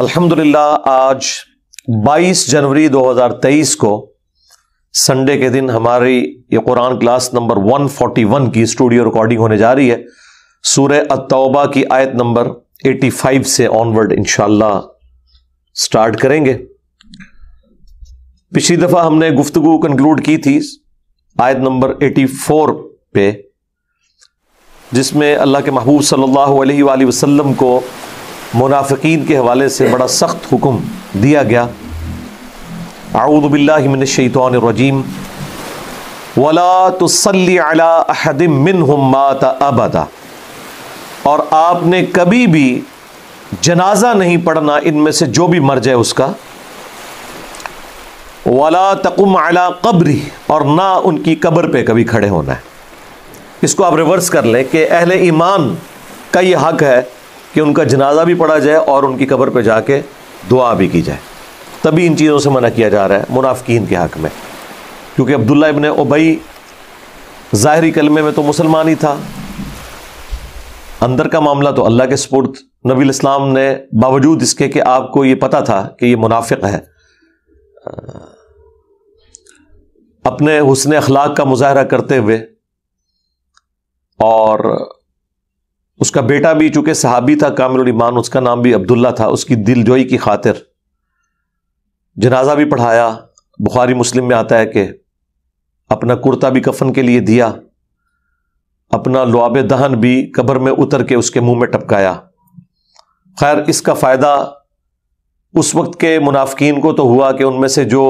अल्हम्दुलिल्लाह आज 22 जनवरी 2023 को संडे के दिन हमारी ये कुरान क्लास नंबर 141 की स्टूडियो रिकॉर्डिंग होने जा रही है सूर्य अतौबा की आयत नंबर 85 से ऑनवर्ड इंशाल्लाह स्टार्ट करेंगे पिछली दफा हमने गुफ्तगु कंक्लूड की थी आयत नंबर 84 पे जिसमें अल्लाह के महबूब सल्लल्लाहु अलैहि वसल्लम को मुनाफिकीन के हवाले से बड़ा सख्त हुक्म दिया गया आऊदबिल्लाशैतरजीम वला तसली अबदा और आपने कभी भी जनाजा नहीं पढ़ना इनमें से जो भी मर जाए उसका वाला तकुम अला कब्री और ना उनकी कब्र पे कभी खड़े होना है इसको आप रिवर्स कर लें कि अहल ईमान का ये हक है कि उनका जनाजा भी पढ़ा जाए और उनकी कब्र पर जाके दुआ भी की जाए तभी इन चीज़ों से मना किया जा रहा है मुनाफिकीन के हक़ में क्योंकि अब्दुल्ला इबन ओबई ज़ाहरी कलमे में तो मुसलमान ही था अंदर का मामला तो अल्लाह के सपुर्द नबी इस्लाम ने बावजूद इसके कि आपको ये पता था कि ये मुनाफिक है अपने हुसन अखलाक का मुजाहरा करते हुए और उसका बेटा भी चूंकि सहाबी था कामिल ईमान उसका नाम भी अब्दुल्ला था उसकी दिलजोई की खातिर जनाजा भी पढ़ाया बुखारी मुस्लिम में आता है कि अपना कुर्ता भी कफन के लिए दिया अपना लुआब दहन भी कब्र में उतर के उसके मुंह में टपकाया खैर इसका फ़ायदा उस वक्त के मुनाफिकीन को तो हुआ कि उनमें से जो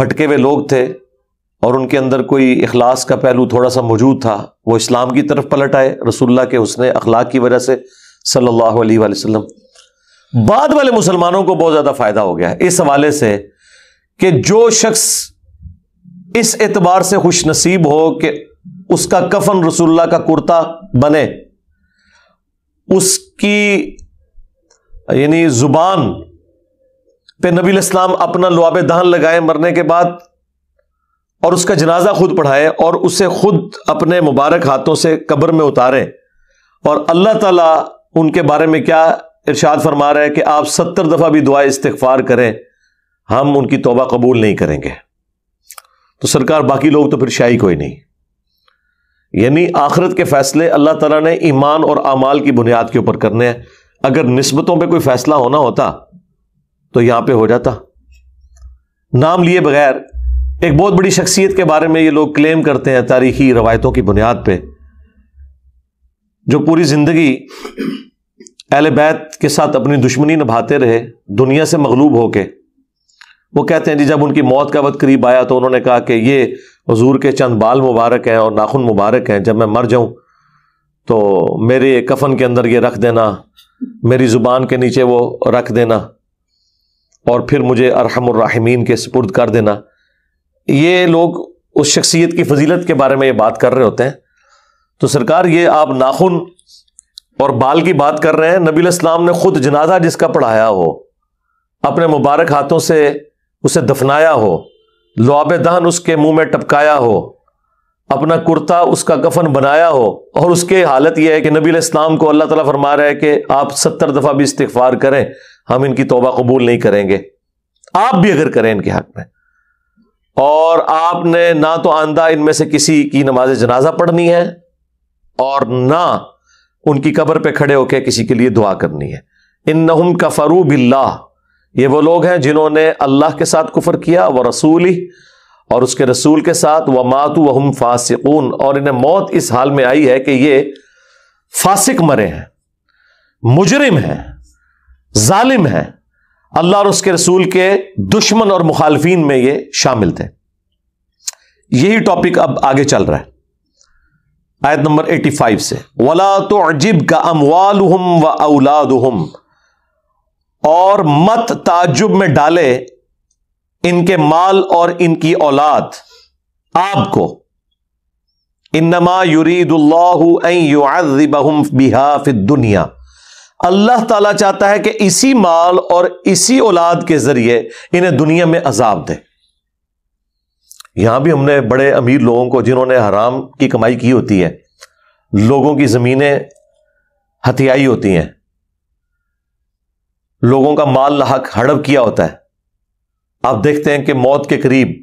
भटके हुए लोग थे और उनके अंदर कोई अखलास का पहलू थोड़ा सा मौजूद था वो इस्लाम की तरफ पलट आए रसुल्ला के उसने अखलाक की वजह से सल्लल्लाहु अलैहि वसल्लम बाद वाले मुसलमानों को बहुत ज़्यादा फ़ायदा हो गया इस हवाले से कि जो शख्स इस एतबार से खुश नसीब हो कि उसका कफन रसुल्ला का कुर्ता बने उसकी यानी ज़ुबान पे नबी इस्लाम अपना लुआबे दान लगाए मरने के बाद और उसका जनाजा खुद पढ़ाए और उसे खुद अपने मुबारक हाथों से कब्र में उतारें और अल्लाह ताला उनके बारे में क्या इरशाद फरमा रहा है कि आप सत्तर दफ़ा भी दुआ इस्तफार करें हम उनकी तोबा कबूल नहीं करेंगे तो सरकार बाकी लोग तो फिर शाही कोई नहीं यानी आखिरत के फैसले अल्लाह तला ने ईमान और अमाल की बुनियाद के ऊपर करने हैं अगर नस्बतों पर कोई फैसला होना होता तो यहां पर हो जाता नाम लिए बगैर एक बहुत बड़ी शख्सियत के बारे में ये लोग क्लेम करते हैं तारीखी रवायतों की बुनियाद पे जो पूरी जिंदगी अहल बैत के साथ अपनी दुश्मनी निभाते रहे दुनिया से मगलूब होके वो कहते हैं जी जब उनकी मौत का वक्त करीब आया तो उन्होंने कहा कि ये हजूर के चंद बाल मुबारक हैं और नाखून मुबारक हैं जब मैं मर जाऊं तो मेरे कफन के अंदर ये रख देना मेरी ज़ुबान के नीचे वो रख देना और फिर मुझे अरहमरहमीन के सपुर्द कर देना ये लोग उस शख्सियत की फजीलत के बारे में ये बात कर रहे होते हैं तो सरकार ये आप नाखून और बाल की बात कर रहे हैं नबी इस्लाम ने खुद जनाजा जिसका पढ़ाया हो अपने मुबारक हाथों से उसे दफनाया हो लुआब दहन उसके मुंह में टपकाया हो अपना कुर्ता उसका कफन बनाया हो और उसके हालत यह है कि नबी इस्लाम को अल्लाह ताला फरमा रहा है कि आप सत्तर दफ़ा भी इस्तफार करें हम इनकी तोबा कबूल नहीं करेंगे आप भी अगर करें इनके हक में और आपने ना तो आंदा इनमें से किसी की नमाज जनाजा पढ़नी है और ना उनकी कब्र पे खड़े होकर किसी के लिए दुआ करनी है इन नहम कफरू बिल्ला ये वो लोग हैं जिन्होंने अल्लाह के साथ कुफर किया व रसूली और उसके रसूल के साथ व मातु वहम फासिकून और इन्हें मौत इस हाल में आई है कि ये फासिक मरे हैं मुजरिम है जालिम है अल्लाह और उसके रसूल के दुश्मन और मुखालफी में ये शामिल थे यही टॉपिक अब आगे चल रहा है आयत नंबर 85 से वला तो अजिब का अमवाल व औलाद और मत ताजुब में डाले इनके माल और इनकी औलाद आपको इनमा युरीदुल्लाहु बिहा फिद दुनिया अल्लाह ताला चाहता है कि इसी माल और इसी औलाद के जरिए इन्हें दुनिया में अजाब दे यहां भी हमने बड़े अमीर लोगों को जिन्होंने हराम की कमाई की होती है लोगों की जमीनें हथियाई होती हैं लोगों का माल लाक हड़प किया होता है आप देखते हैं कि मौत के करीब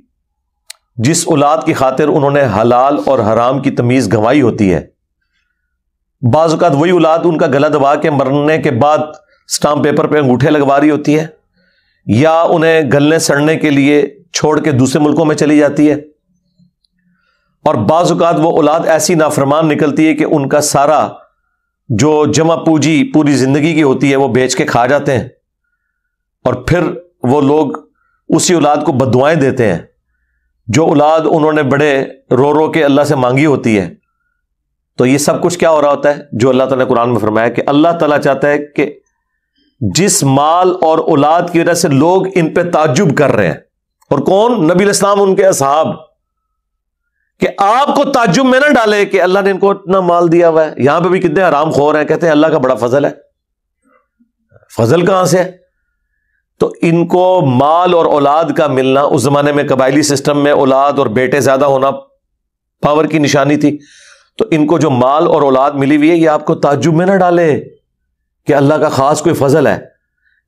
जिस औलाद की खातिर उन्होंने हलाल और हराम की तमीज गंवाई होती है बाज़ात वही औलाद उनका गला दबा के मरने के बाद स्टाम्प पेपर पे अंगूठे लगवा रही होती है या उन्हें गलने सड़ने के लिए छोड़ के दूसरे मुल्कों में चली जाती है और बाज़ात वो औलाद ऐसी नाफरमान निकलती है कि उनका सारा जो जमा पूजी पूरी ज़िंदगी की होती है वो बेच के खा जाते हैं और फिर वो लोग उसी औलाद को बदुआएं देते हैं जो औलाद उन्होंने बड़े रो रो के अल्लाह से मांगी होती है तो ये सब कुछ क्या हो रहा होता है जो अल्लाह ताला कुरान में फरमाया कि अल्लाह ताला चाहता है कि जिस माल और औलाद की वजह से लोग इन पर ताजुब कर रहे हैं और कौन नबी इस्लाम उनके असहाब कि आपको ताजुब में ना डाले कि अल्लाह ने इनको इतना माल दिया हुआ है यहां पर भी कितने आराम खोर हैं कहते हैं अल्लाह का बड़ा फजल है फजल कहां से है तो इनको माल और औलाद का मिलना उस जमाने में कबायली सिस्टम में औलाद और बेटे ज्यादा होना पावर की निशानी थी तो इनको जो माल और औलाद मिली हुई है ये आपको ताजुब में ना डाले कि अल्लाह का खास कोई फजल है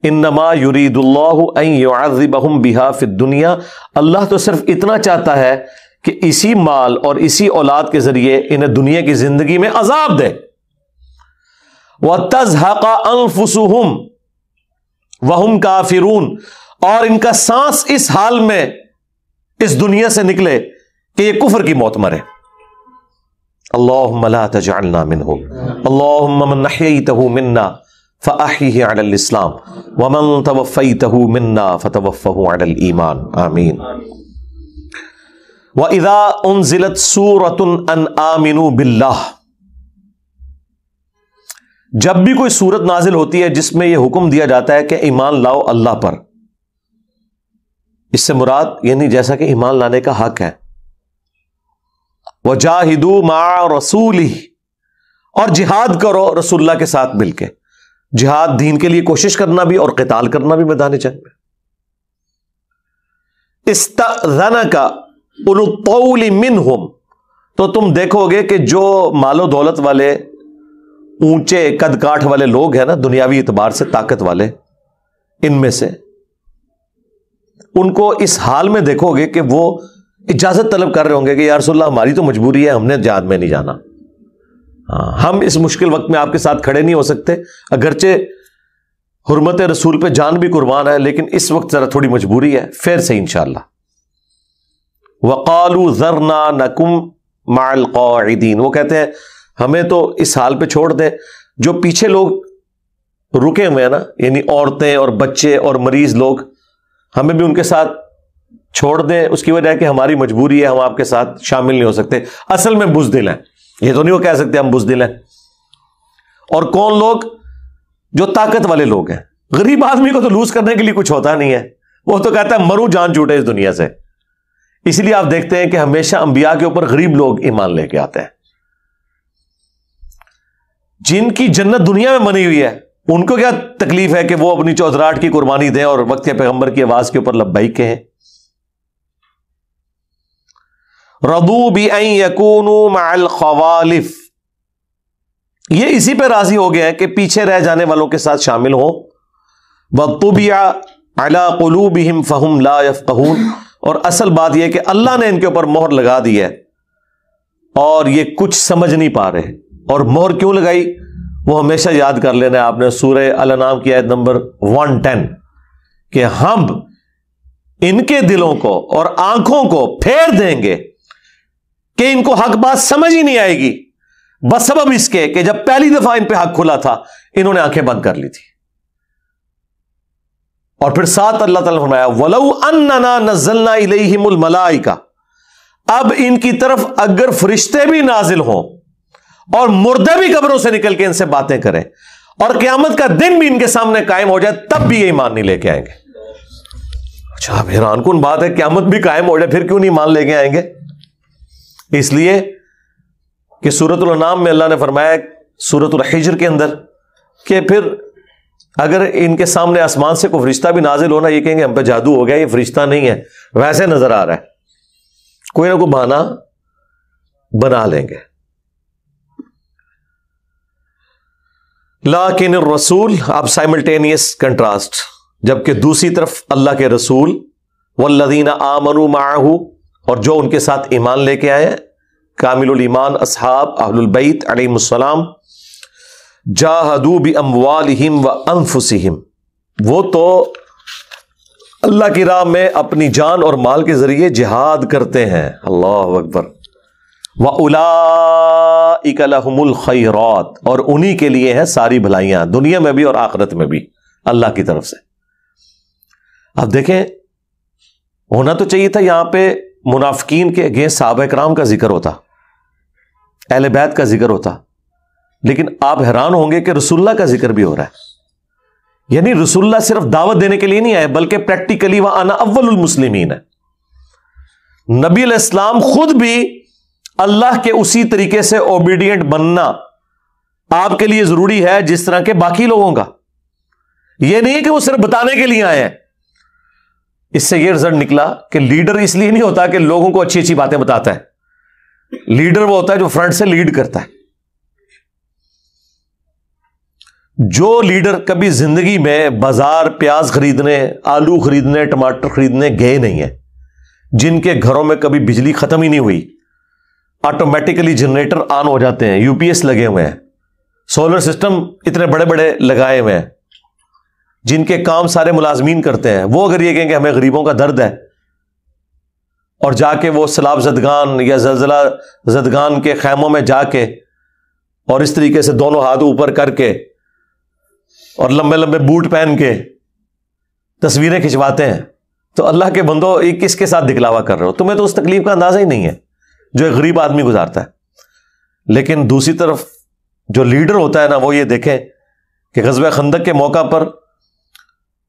इन नमा युरीदुल्लाबहम बिहा फिर दुनिया अल्लाह तो सिर्फ इतना चाहता है कि इसी माल और इसी औलाद के जरिए इन्हें दुनिया की जिंदगी में अजाब दे वह तजहका अनफुसुम वहम काफिरून और इनका सांस इस हाल में इस दुनिया से निकले कि यह कुफर की मौत मरे अल्लाह तजालना मिन हो अल्लाह मन्ना फ़ाही अलस्लाम वमन तवफ़ी तहु मन्ना फ़तवफ़ीमान आमीन व इदा उन जिलत सूरतन अन आमिन बिल्ला जब भी कोई सूरत नाजिल होती है जिसमें यह हुक्म दिया जाता है कि ईमान लाओ अल्लाह पर इससे मुराद यानी जैसा कि ईमान लाने का हक है वजाहिदू मा रसूली और जिहाद करो रसुल्ला के साथ मिलकर जिहाद दीन के लिए कोशिश करना भी और कताल करना भी मैदान चंद में तना का मिन हम तो तुम देखोगे कि जो मालो दौलत वाले ऊंचे कद काठ वाले लोग हैं ना दुनियावी इतबार से ताकत वाले इनमें से उनको इस हाल में देखोगे कि वो इजाजत तलब कर रहे होंगे कि यारसोल्ला हमारी तो मजबूरी है हमने जान में नहीं जाना हाँ हम इस मुश्किल वक्त में आपके साथ खड़े नहीं हो सकते अगरचे हरमत रसूल पे जान भी कुर्बान है लेकिन इस वक्त जरा थोड़ी मजबूरी है फिर से इनशाला वकालू जरना नकुम माल कौदीन वो कहते हैं हमें तो इस हाल पे छोड़ दें जो पीछे लोग रुके हुए हैं ना यानी औरतें और बच्चे और मरीज लोग हमें भी उनके साथ छोड़ दें उसकी वजह है कि हमारी मजबूरी है हम आपके साथ शामिल नहीं हो सकते असल में बुजदिल हैं ये तो नहीं वो कह सकते हम बुजदिल हैं और कौन लोग जो ताकत वाले लोग हैं गरीब आदमी को तो लूज करने के लिए कुछ होता नहीं है वो तो कहता है मरू जान जूटे इस दुनिया से इसलिए आप देखते हैं कि हमेशा अंबिया के ऊपर गरीब लोग ईमान लेके आते हैं जिनकी जन्नत दुनिया में बनी हुई है उनको क्या तकलीफ है कि वो अपनी चौधराट की कुर्बानी दें और वक्त पैगंबर की आवाज के ऊपर लब्बाई कहें रदूबिफ ये इसी पर राजी हो गया है कि पीछे रह जाने वालों के साथ शामिल हो वक्तुबिया अला फ़हम ला और असल बात यह कि अल्लाह ने इनके ऊपर मोहर लगा दी है और ये कुछ समझ नहीं पा रहे और मोहर क्यों लगाई वो हमेशा याद कर लेना आपने सूर्य अल नाम की आयत नंबर वन टेन कि हम इनके दिलों को और आंखों को फेर देंगे कि इनको हक बात समझ ही नहीं आएगी बस सबब इसके कि जब पहली दफा इन पर हक खुला था इन्होंने आंखें बंद कर ली थी और फिर साथ अल्लाह ताला फरमाया वलऊ अन्ना नजलना का अब इनकी तरफ अगर फरिश्ते भी नाजिल हों और मुर्दे भी कब्रों से निकल के इनसे बातें करें और क्यामत का दिन भी इनके सामने कायम हो जाए तब भी ये ईमान नहीं लेके आएंगे अच्छा हैरान कौन बात है क्यामत भी कायम हो जाए फिर क्यों नहीं ईमान लेके आएंगे इसलिए कि सूरत नाम में अल्लाह ने फरमाया सूरतुल हिजर के अंदर कि फिर अगर इनके सामने आसमान से कोई फरिश्ता भी नाजिल होना ये कहेंगे हम पे जादू हो गया ये फरिश्ता नहीं है वैसे नजर आ रहा है कोई ना कोई बहाना बना लेंगे ला किन रसूल आप साइमल्टेनियस कंट्रास्ट जबकि दूसरी तरफ अल्लाह के रसूल वल्लदीन आमनु माहू और जो उनके साथ ईमान लेके आए कामिल ईमान असहाब अहलबैत अलीमसलाम जाहदूब हिम व अनफुसिम वो तो अल्लाह की राह में अपनी जान और माल के जरिए जिहाद करते हैं अल्लाह अकबर व उलाकमल खैरत और उन्हीं के लिए हैं सारी भलाइयां दुनिया में भी और आखरत में भी अल्लाह की तरफ से अब देखें होना तो चाहिए था यहां पे मुनाफिकीन के अगेंस्ट साहब कराम का जिक्र होता अहल बैत का जिक्र होता लेकिन आप हैरान होंगे कि रसुल्ला का जिक्र भी हो रहा है यानी रसुल्ला सिर्फ दावत देने के लिए नहीं आए बल्कि प्रैक्टिकली वह आना अव्वल मुस्लिमीन है नबी इस्लाम खुद भी अल्लाह के उसी तरीके से ओबीडियंट बनना आपके लिए जरूरी है जिस तरह के बाकी लोगों का यह नहीं है कि वो सिर्फ बताने के लिए आए हैं इससे यह रिजल्ट निकला कि लीडर इसलिए नहीं होता कि लोगों को अच्छी अच्छी बातें बताता है लीडर वो होता है जो फ्रंट से लीड करता है जो लीडर कभी जिंदगी में बाजार प्याज खरीदने आलू खरीदने टमाटर खरीदने गए नहीं है जिनके घरों में कभी बिजली खत्म ही नहीं हुई ऑटोमेटिकली जनरेटर ऑन हो जाते हैं यूपीएस लगे हुए हैं सोलर सिस्टम इतने बड़े बड़े लगाए हुए हैं जिनके काम सारे मुलाजमीन करते हैं वो अगर ये कहेंगे हमें गरीबों का दर्द है और जाके वो सलाब जदगान या जलजला जदगान के खैमों में जाके और इस तरीके से दोनों हाथ ऊपर करके और लंबे लंबे बूट पहन के तस्वीरें खिंचवाते हैं तो अल्लाह के बंदो ये किसके साथ दिखलावा कर रहे हो तुम्हें तो उस तकलीफ का अंदाजा ही नहीं है जो एक गरीब आदमी गुजारता है लेकिन दूसरी तरफ जो लीडर होता है ना वो ये देखें कि गजब खंदक के मौका पर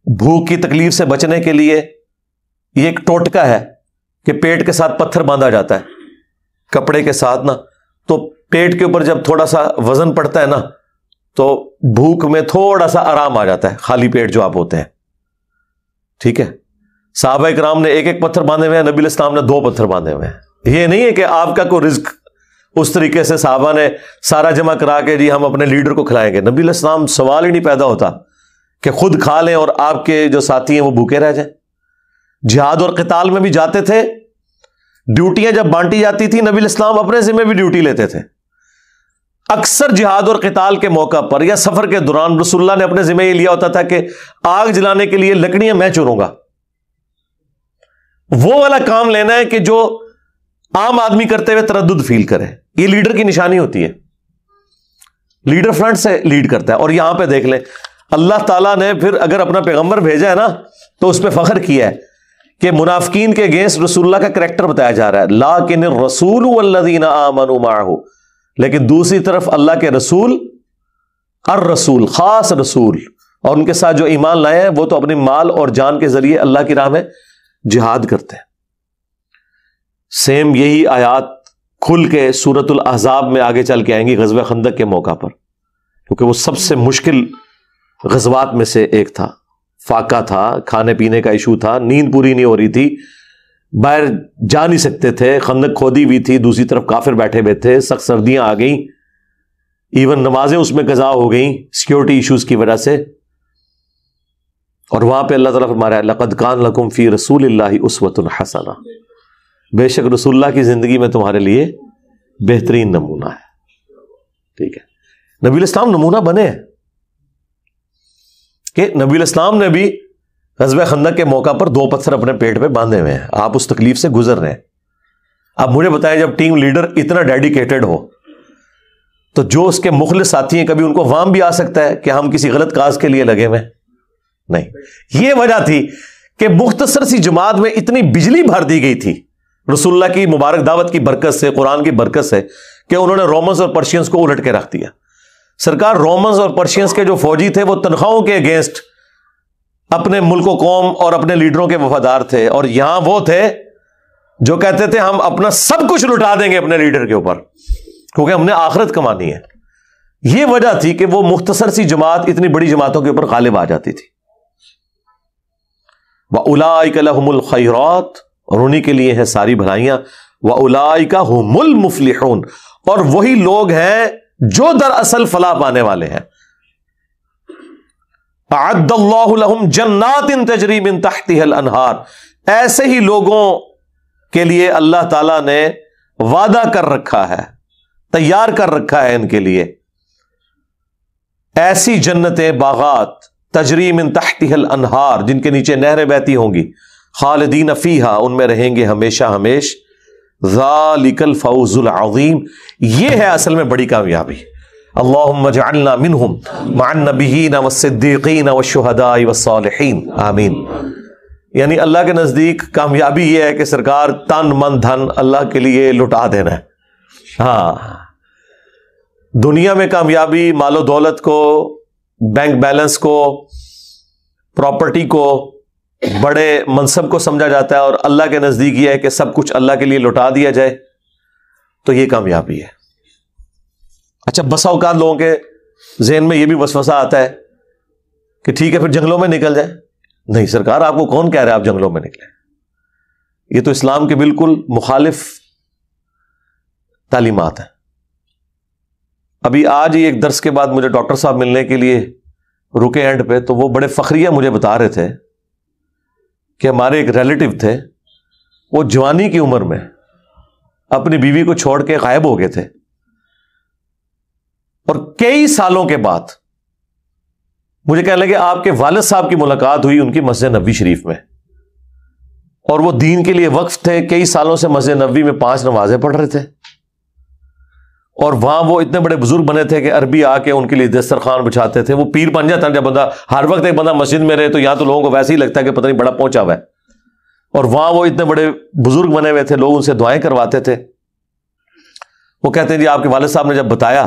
भूख की तकलीफ से बचने के लिए ये एक टोटका है कि पेट के साथ पत्थर बांधा जाता है कपड़े के साथ ना तो पेट के ऊपर जब थोड़ा सा वजन पड़ता है ना तो भूख में थोड़ा सा आराम आ जाता है खाली पेट जो आप होते हैं ठीक है साहब इक्राम ने एक एक पत्थर बांधे हुए हैं नबी इस्लाम ने दो पत्थर बांधे हुए हैं ये नहीं है कि आपका कोई रिस्क उस तरीके से साहबा ने सारा जमा करा के जी हम अपने लीडर को खिलाएंगे नबी इस्लाम सवाल ही नहीं पैदा होता कि खुद खा लें और आपके जो साथी हैं वो भूखे रह जाए जिहाद और कताल में भी जाते थे ड्यूटियां जब बांटी जाती थी नबी इस्लाम अपने जिम्मे भी ड्यूटी लेते थे अक्सर जिहाद और कताल के मौका पर या सफर के दौरान रसुल्ला ने अपने जिम्मे ये लिया होता था कि आग जलाने के लिए लकड़ियां मैं चुनूंगा वो वाला काम लेना है कि जो आम आदमी करते हुए तरद फील करे ये लीडर की निशानी होती है लीडर फ्रंट से लीड करता है और यहां पे देख ले अल्लाह ताला ने फिर अगर अपना पैगंबर भेजा है ना तो उस पर फख्र किया है कि मुनाफिकीन के अगेंस्ट रसुल्ला का करेक्टर बताया जा रहा है ला किन रसूल वल्लदीना लेकिन दूसरी तरफ अल्लाह के रसूल अर रसूल खास रसूल और उनके साथ जो ईमान लाए हैं वो तो अपने माल और जान के जरिए अल्लाह की राह में जिहाद करते हैं सेम यही आयात खुल के सूरतुल अहजाब में आगे चल के आएंगी गजब खंदक के मौका पर क्योंकि वो सबसे मुश्किल गजबात में से एक था फाका था खाने पीने का इशू था नींद पूरी नहीं हो रही थी बाहर जा नहीं सकते थे खंदक खोदी हुई थी दूसरी तरफ काफिर बैठे हुए थे सख्त सर्दियां आ गई इवन नमाजें उसमें कजा हो गई सिक्योरिटी इश्यूज की वजह से और वहां पे अल्लाह तला फरमा लकद कान लकुम फी रसूल उसवत हसना बेशक रसुल्ला की जिंदगी में तुम्हारे लिए बेहतरीन नमूना है ठीक है नबी इस्लाम नमूना बने हैं कि नबी इस्लाम ने भी गजब खंदक के मौका पर दो पत्थर अपने पेट पे बांधे हुए हैं आप उस तकलीफ से गुजर रहे हैं आप मुझे बताएं जब टीम लीडर इतना डेडिकेटेड हो तो जो उसके मुखल साथी हैं कभी उनको वाम भी आ सकता है कि हम किसी गलत काज के लिए लगे हुए नहीं ये वजह थी कि मुख्तसर सी जमात में इतनी बिजली भर दी गई थी रसुल्ला की मुबारक दावत की बरकत से कुरान की बरकत से कि उन्होंने रोमन्स और पर्शियंस को उलट के रख दिया सरकार रोमन्स और पर्शियंस के जो फौजी थे वो तनख्वाहों के अगेंस्ट अपने मुल्क कौम और अपने लीडरों के वफादार थे और यहां वो थे जो कहते थे हम अपना सब कुछ लुटा देंगे अपने लीडर के ऊपर क्योंकि हमने आखिरत कमानी है यह वजह थी कि वो मुख्तसर सी जमात इतनी बड़ी जमातों के ऊपर गालिब आ जाती थी व उलाकमल खैरत और उन्हीं के लिए है सारी भलाइयां व उलाइका मुफलिहन और वही लोग हैं जो दरअसल फला पाने वाले हैं आदम जन्नात इन तजरीब इन तहतिहल अनहार ऐसे ही लोगों के लिए अल्लाह ताला ने वादा कर रखा है तैयार कर रखा है इनके लिए ऐसी जन्नत बागात तजरीम इन तहतिहल अनहार जिनके नीचे नहरें बहती होंगी खालदीन फीहा उनमें रहेंगे हमेशा हमेशा जालिकल यह है असल में बड़ी कामयाबी अल्लाहना नबीन आमीन यानी अल्लाह के नज़दीक कामयाबी यह है कि सरकार तन मन धन अल्लाह के लिए लुटा देना है हाँ दुनिया में कामयाबी मालो दौलत को बैंक बैलेंस को प्रॉपर्टी को बड़े मनसब को समझा जाता है और अल्लाह के नजदीक यह है कि सब कुछ अल्लाह के लिए लुटा दिया जाए तो यह कामयाबी है अच्छा बसा लोगों के जहन में यह भी वसवसा आता है कि ठीक है फिर जंगलों में निकल जाए नहीं सरकार आपको कौन कह रहे आप जंगलों में निकले ये तो इस्लाम के बिल्कुल मुखालिफ तालीमत है अभी आज ही एक दर्श के बाद मुझे डॉक्टर साहब मिलने के लिए रुके एंड पे तो वो बड़े फखरिया मुझे बता रहे थे कि हमारे एक रिलेटिव थे वो जवानी की उम्र में अपनी बीवी को छोड़ के गायब हो गए थे और कई सालों के बाद मुझे कहने लगे आपके वालद साहब की मुलाकात हुई उनकी मस्जिद नबी शरीफ में और वो दीन के लिए वक्फ थे कई सालों से मस्जिद नबी में पांच नमाजें पढ़ रहे थे और वहां वो इतने बड़े बुजुर्ग बने थे कि अरबी आके उनके लिए दस्तरखान बिछाते थे वो पीर बन जाता जब बंदा हर वक्त एक बंदा मस्जिद में रहे तो यहाँ तो लोगों को वैसे ही लगता है कि पता नहीं बड़ा पहुंचा हुआ है और वहां वो इतने बड़े बुजुर्ग बने हुए थे लोग उनसे दुआएं करवाते थे वो कहते हैं जी आपके वाले साहब ने जब बताया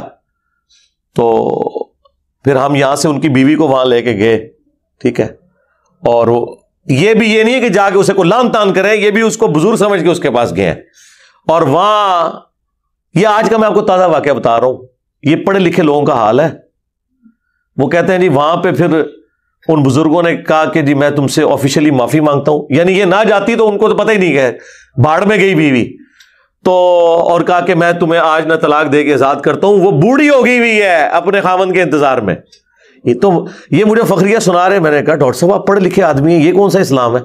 तो फिर हम यहां से उनकी बीवी को वहां लेके गए ठीक है और ये भी ये नहीं है कि जाके उसे को लाम तान करें ये भी उसको बुजुर्ग समझ के उसके पास गए और वहां ये आज का मैं आपको ताज़ा वाक्य बता रहा हूं ये पढ़े लिखे लोगों का हाल है वो कहते हैं जी वहां पे फिर उन बुजुर्गों ने कहा कि जी मैं तुमसे ऑफिशियली माफी मांगता हूं यानी ये ना जाती तो उनको तो पता ही नहीं गया भाड़ में गई बीवी तो और कहा कि मैं तुम्हें आज ना तलाक दे के आजाद करता हूं वो बूढ़ी हो गई हुई है अपने खावन के इंतजार में ये तो ये मुझे फखरिया सुना रहे मैंने कहा डॉक्टर साहब आप पढ़े लिखे आदमी है ये कौन सा इस्लाम है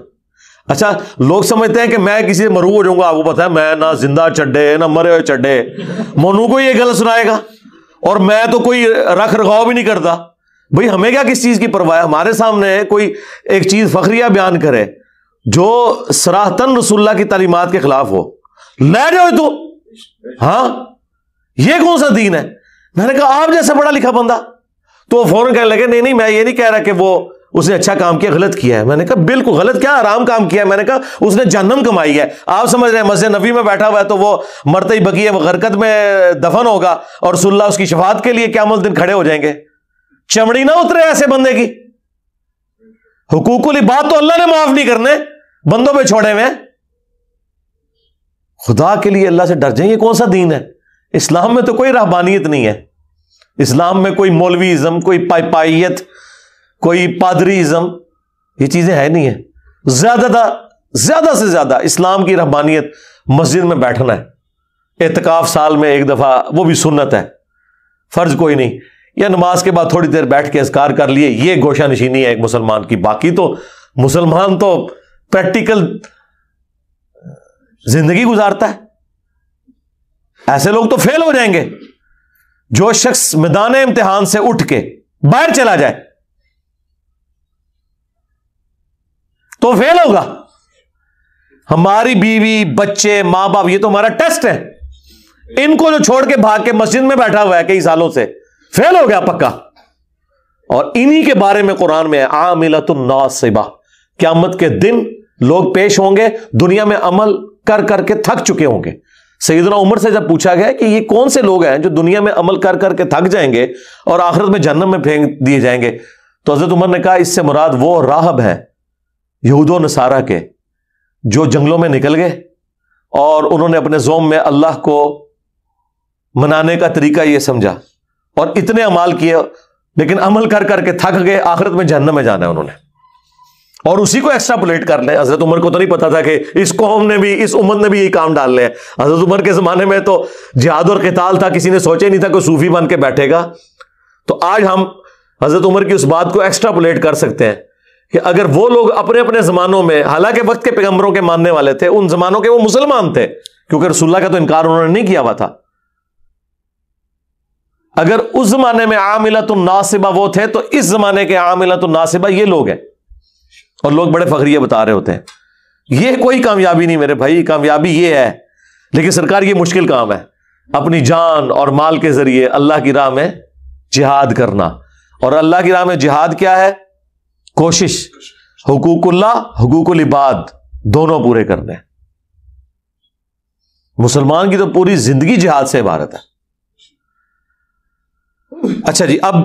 अच्छा लोग समझते हैं कि मैं किसी से मरू हो जाऊंगा आपको पता है मैं ना जिंदा चड्डे ना मरे हुए चड्डे मोनू को ये गलत सुनाएगा और मैं तो कोई रख रखाव भी नहीं करता भाई हमें क्या किस चीज की परवाह है हमारे सामने कोई एक चीज फखरिया बयान करे जो सराहतन रसुल्ला की तालीमत के खिलाफ हो ले जाओ तो हाँ ये कौन सा दीन है मैंने कहा आप जैसा पढ़ा लिखा बंदा तो फौरन कहने लगे नहीं नहीं मैं ये नहीं कह रहा कि वो उसने अच्छा काम किया गलत किया है मैंने कहा बिल्कुल गलत क्या आराम काम किया है मैंने कहा उसने जन्म कमाई है आप समझ रहे हैं मस्जिद नबी में बैठा हुआ है तो वो मरते ही बकी है वो हरकत में दफन होगा और सुल्ला उसकी शफात के लिए क्या दिन खड़े हो जाएंगे चमड़ी ना उतरे ऐसे बंदे की हुकूकली बात तो अल्लाह ने माफ नहीं करने बंदों पर छोड़े हुए खुदा के लिए अल्लाह से डर जाए कौन सा दीन है इस्लाम में तो कोई रहबानियत नहीं है इस्लाम में कोई मौलवीज़म कोई पाई कोई इजम ये चीज़ें है नहीं है ज्यादातर ज्यादा से ज्यादा इस्लाम की रहबानियत मस्जिद में बैठना है एहतकाफ साल में एक दफ़ा वो भी सुन्नत है फ़र्ज कोई नहीं या नमाज के बाद थोड़ी देर बैठ के असकार कर लिए ये गोशा नशीनी है एक मुसलमान की बाकी तो मुसलमान तो प्रैक्टिकल जिंदगी गुजारता है ऐसे लोग तो फेल हो जाएंगे जो शख्स मैदान इम्तिहान से उठ के बाहर चला जाए तो फेल होगा हमारी बीवी बच्चे मां बाप ये तो हमारा टेस्ट है इनको जो छोड़ के भाग के मस्जिद में बैठा हुआ है कई सालों से फेल हो गया पक्का और इन्हीं के बारे में कुरान में आमिला तुम नासिबा क्यामत के दिन लोग पेश होंगे दुनिया में अमल कर करके थक चुके होंगे सईदना उमर से जब पूछा गया कि ये कौन से लोग हैं जो दुनिया में अमल कर करके थक जाएंगे और आखिरत में जन्म में फेंक दिए जाएंगे तो हजरत उमर ने कहा इससे मुराद वो राहब हैं यहूदो नसारा के जो जंगलों में निकल गए और उन्होंने अपने जोम में अल्लाह को मनाने का तरीका यह समझा और इतने अमाल किए लेकिन अमल कर करके थक गए आखिरत में जहन्नम में जाना है उन्होंने और उसी को एक्स्ट्रा एक्स्ट्रापोलेट कर लें हजरत उम्र को तो नहीं पता था कि इस कौम ने भी इस उम्मत ने भी ये काम डाल लें हजरत उम्र के ज़माने में तो जिहाद और कताल था किसी ने सोचा ही नहीं था कि सूफी बन के बैठेगा तो आज हम हजरत उम्र की उस बात को एक्स्ट्रा एक्स्ट्रापोलेट कर सकते हैं कि अगर वो लोग अपने अपने जमानों में हालांकि वक्त के पैगंबरों के मानने वाले थे उन जमानों के वो मुसलमान थे क्योंकि रसुल्ला का तो इनकार उन्होंने नहीं किया हुआ था अगर उस जमाने में आमिलत नासिबा वो थे तो इस जमाने के आमिला नासिबा ये लोग हैं और लोग बड़े फखरिए बता रहे होते हैं ये कोई कामयाबी नहीं मेरे भाई कामयाबी ये है लेकिन सरकार ये मुश्किल काम है अपनी जान और माल के जरिए अल्लाह की राह में जिहाद करना और अल्लाह की राह में जिहाद क्या है कोशिश हकूकुल्ला हकूकुल इबाद दोनों पूरे करने मुसलमान की तो पूरी जिंदगी जिहाद से इबारत है अच्छा जी अब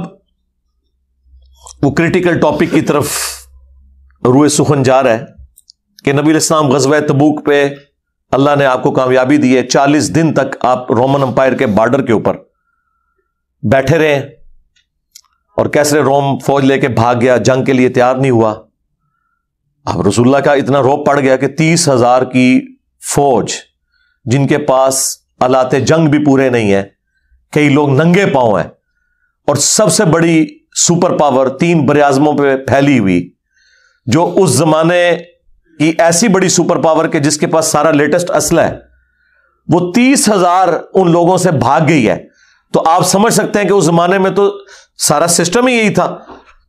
वो क्रिटिकल टॉपिक की तरफ रूए सुखन जा रहा है कि नबी इस्लाम गजब तबूक पे अल्लाह ने आपको कामयाबी दी है चालीस दिन तक आप रोमन अंपायर के बॉर्डर के ऊपर बैठे रहे और कैसरे रोम फौज लेके भाग गया जंग के लिए तैयार नहीं हुआ अब रसुल्ला का इतना रोप पड़ गया कि तीस हजार की फौज जिनके पास अलाते जंग भी पूरे नहीं है कई लोग नंगे पाओ हैं और सबसे बड़ी सुपर पावर तीन बरियाजमों पर फैली हुई जो उस जमाने की ऐसी बड़ी सुपर पावर के जिसके पास सारा लेटेस्ट असल है वो तीस हजार उन लोगों से भाग गई है तो आप समझ सकते हैं कि उस जमाने में तो सारा सिस्टम ही यही था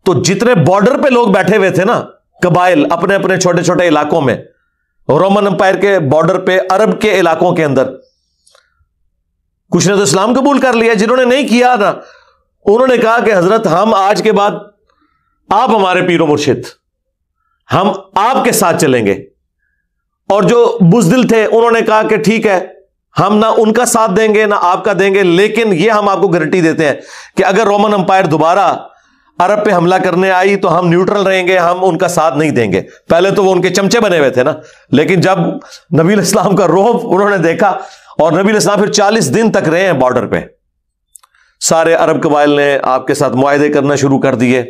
तो जितने बॉर्डर पे लोग बैठे हुए थे ना कबाइल अपने अपने छोटे छोटे इलाकों में रोमन एम्पायर के बॉर्डर पे अरब के इलाकों के अंदर कुछ ने तो इस्लाम कबूल कर लिया जिन्होंने नहीं किया ना उन्होंने कहा कि हजरत हम आज के बाद आप हमारे पीरो मुर्शिद हम आपके साथ चलेंगे और जो बुजदिल थे उन्होंने कहा कि ठीक है हम ना उनका साथ देंगे ना आपका देंगे लेकिन यह हम आपको गारंटी देते हैं कि अगर रोमन अंपायर दोबारा अरब पे हमला करने आई तो हम न्यूट्रल रहेंगे हम उनका साथ नहीं देंगे पहले तो वो उनके चमचे बने हुए थे ना लेकिन जब नबी इस्लाम का रोह उन्होंने देखा और नबी इस्लाम फिर चालीस दिन तक रहे हैं बॉर्डर पर सारे अरब कबाइल ने आपके साथ मुआदे करना शुरू कर दिए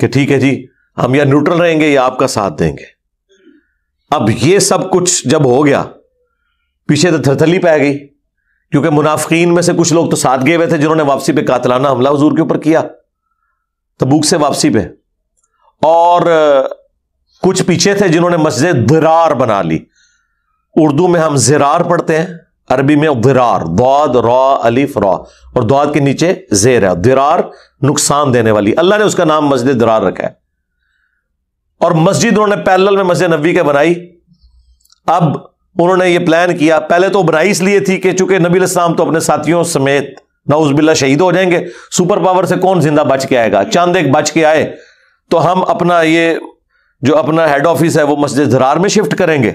कि ठीक है जी हम या न्यूट्रल रहेंगे या आपका साथ देंगे अब ये सब कुछ जब हो गया पीछे तो थरथली पै गई क्योंकि मुनाफिकीन में से कुछ लोग तो साथ गए हुए थे जिन्होंने वापसी पे कातलाना हमला हजूर के ऊपर किया तबूक से वापसी पे और कुछ पीछे थे जिन्होंने मस्जिद दरार बना ली उर्दू में हम जरार पढ़ते हैं अरबी में दरार दौद रॉ अलीफ रॉ और दौद के नीचे जेर है दरार नुकसान देने वाली अल्लाह ने उसका नाम मस्जिद दरार रखा है और मस्जिद उन्होंने पैरल में मस्जिद नबी के बनाई अब उन्होंने ये प्लान किया पहले तो बनाई इसलिए थी कि चूंकि नबी इस्लाम तो अपने साथियों समेत नाउज बिल्ला शहीद हो जाएंगे सुपर पावर से कौन जिंदा बच के आएगा चांद एक बच के आए तो हम अपना ये जो अपना हेड ऑफिस है वो मस्जिद धरार में शिफ्ट करेंगे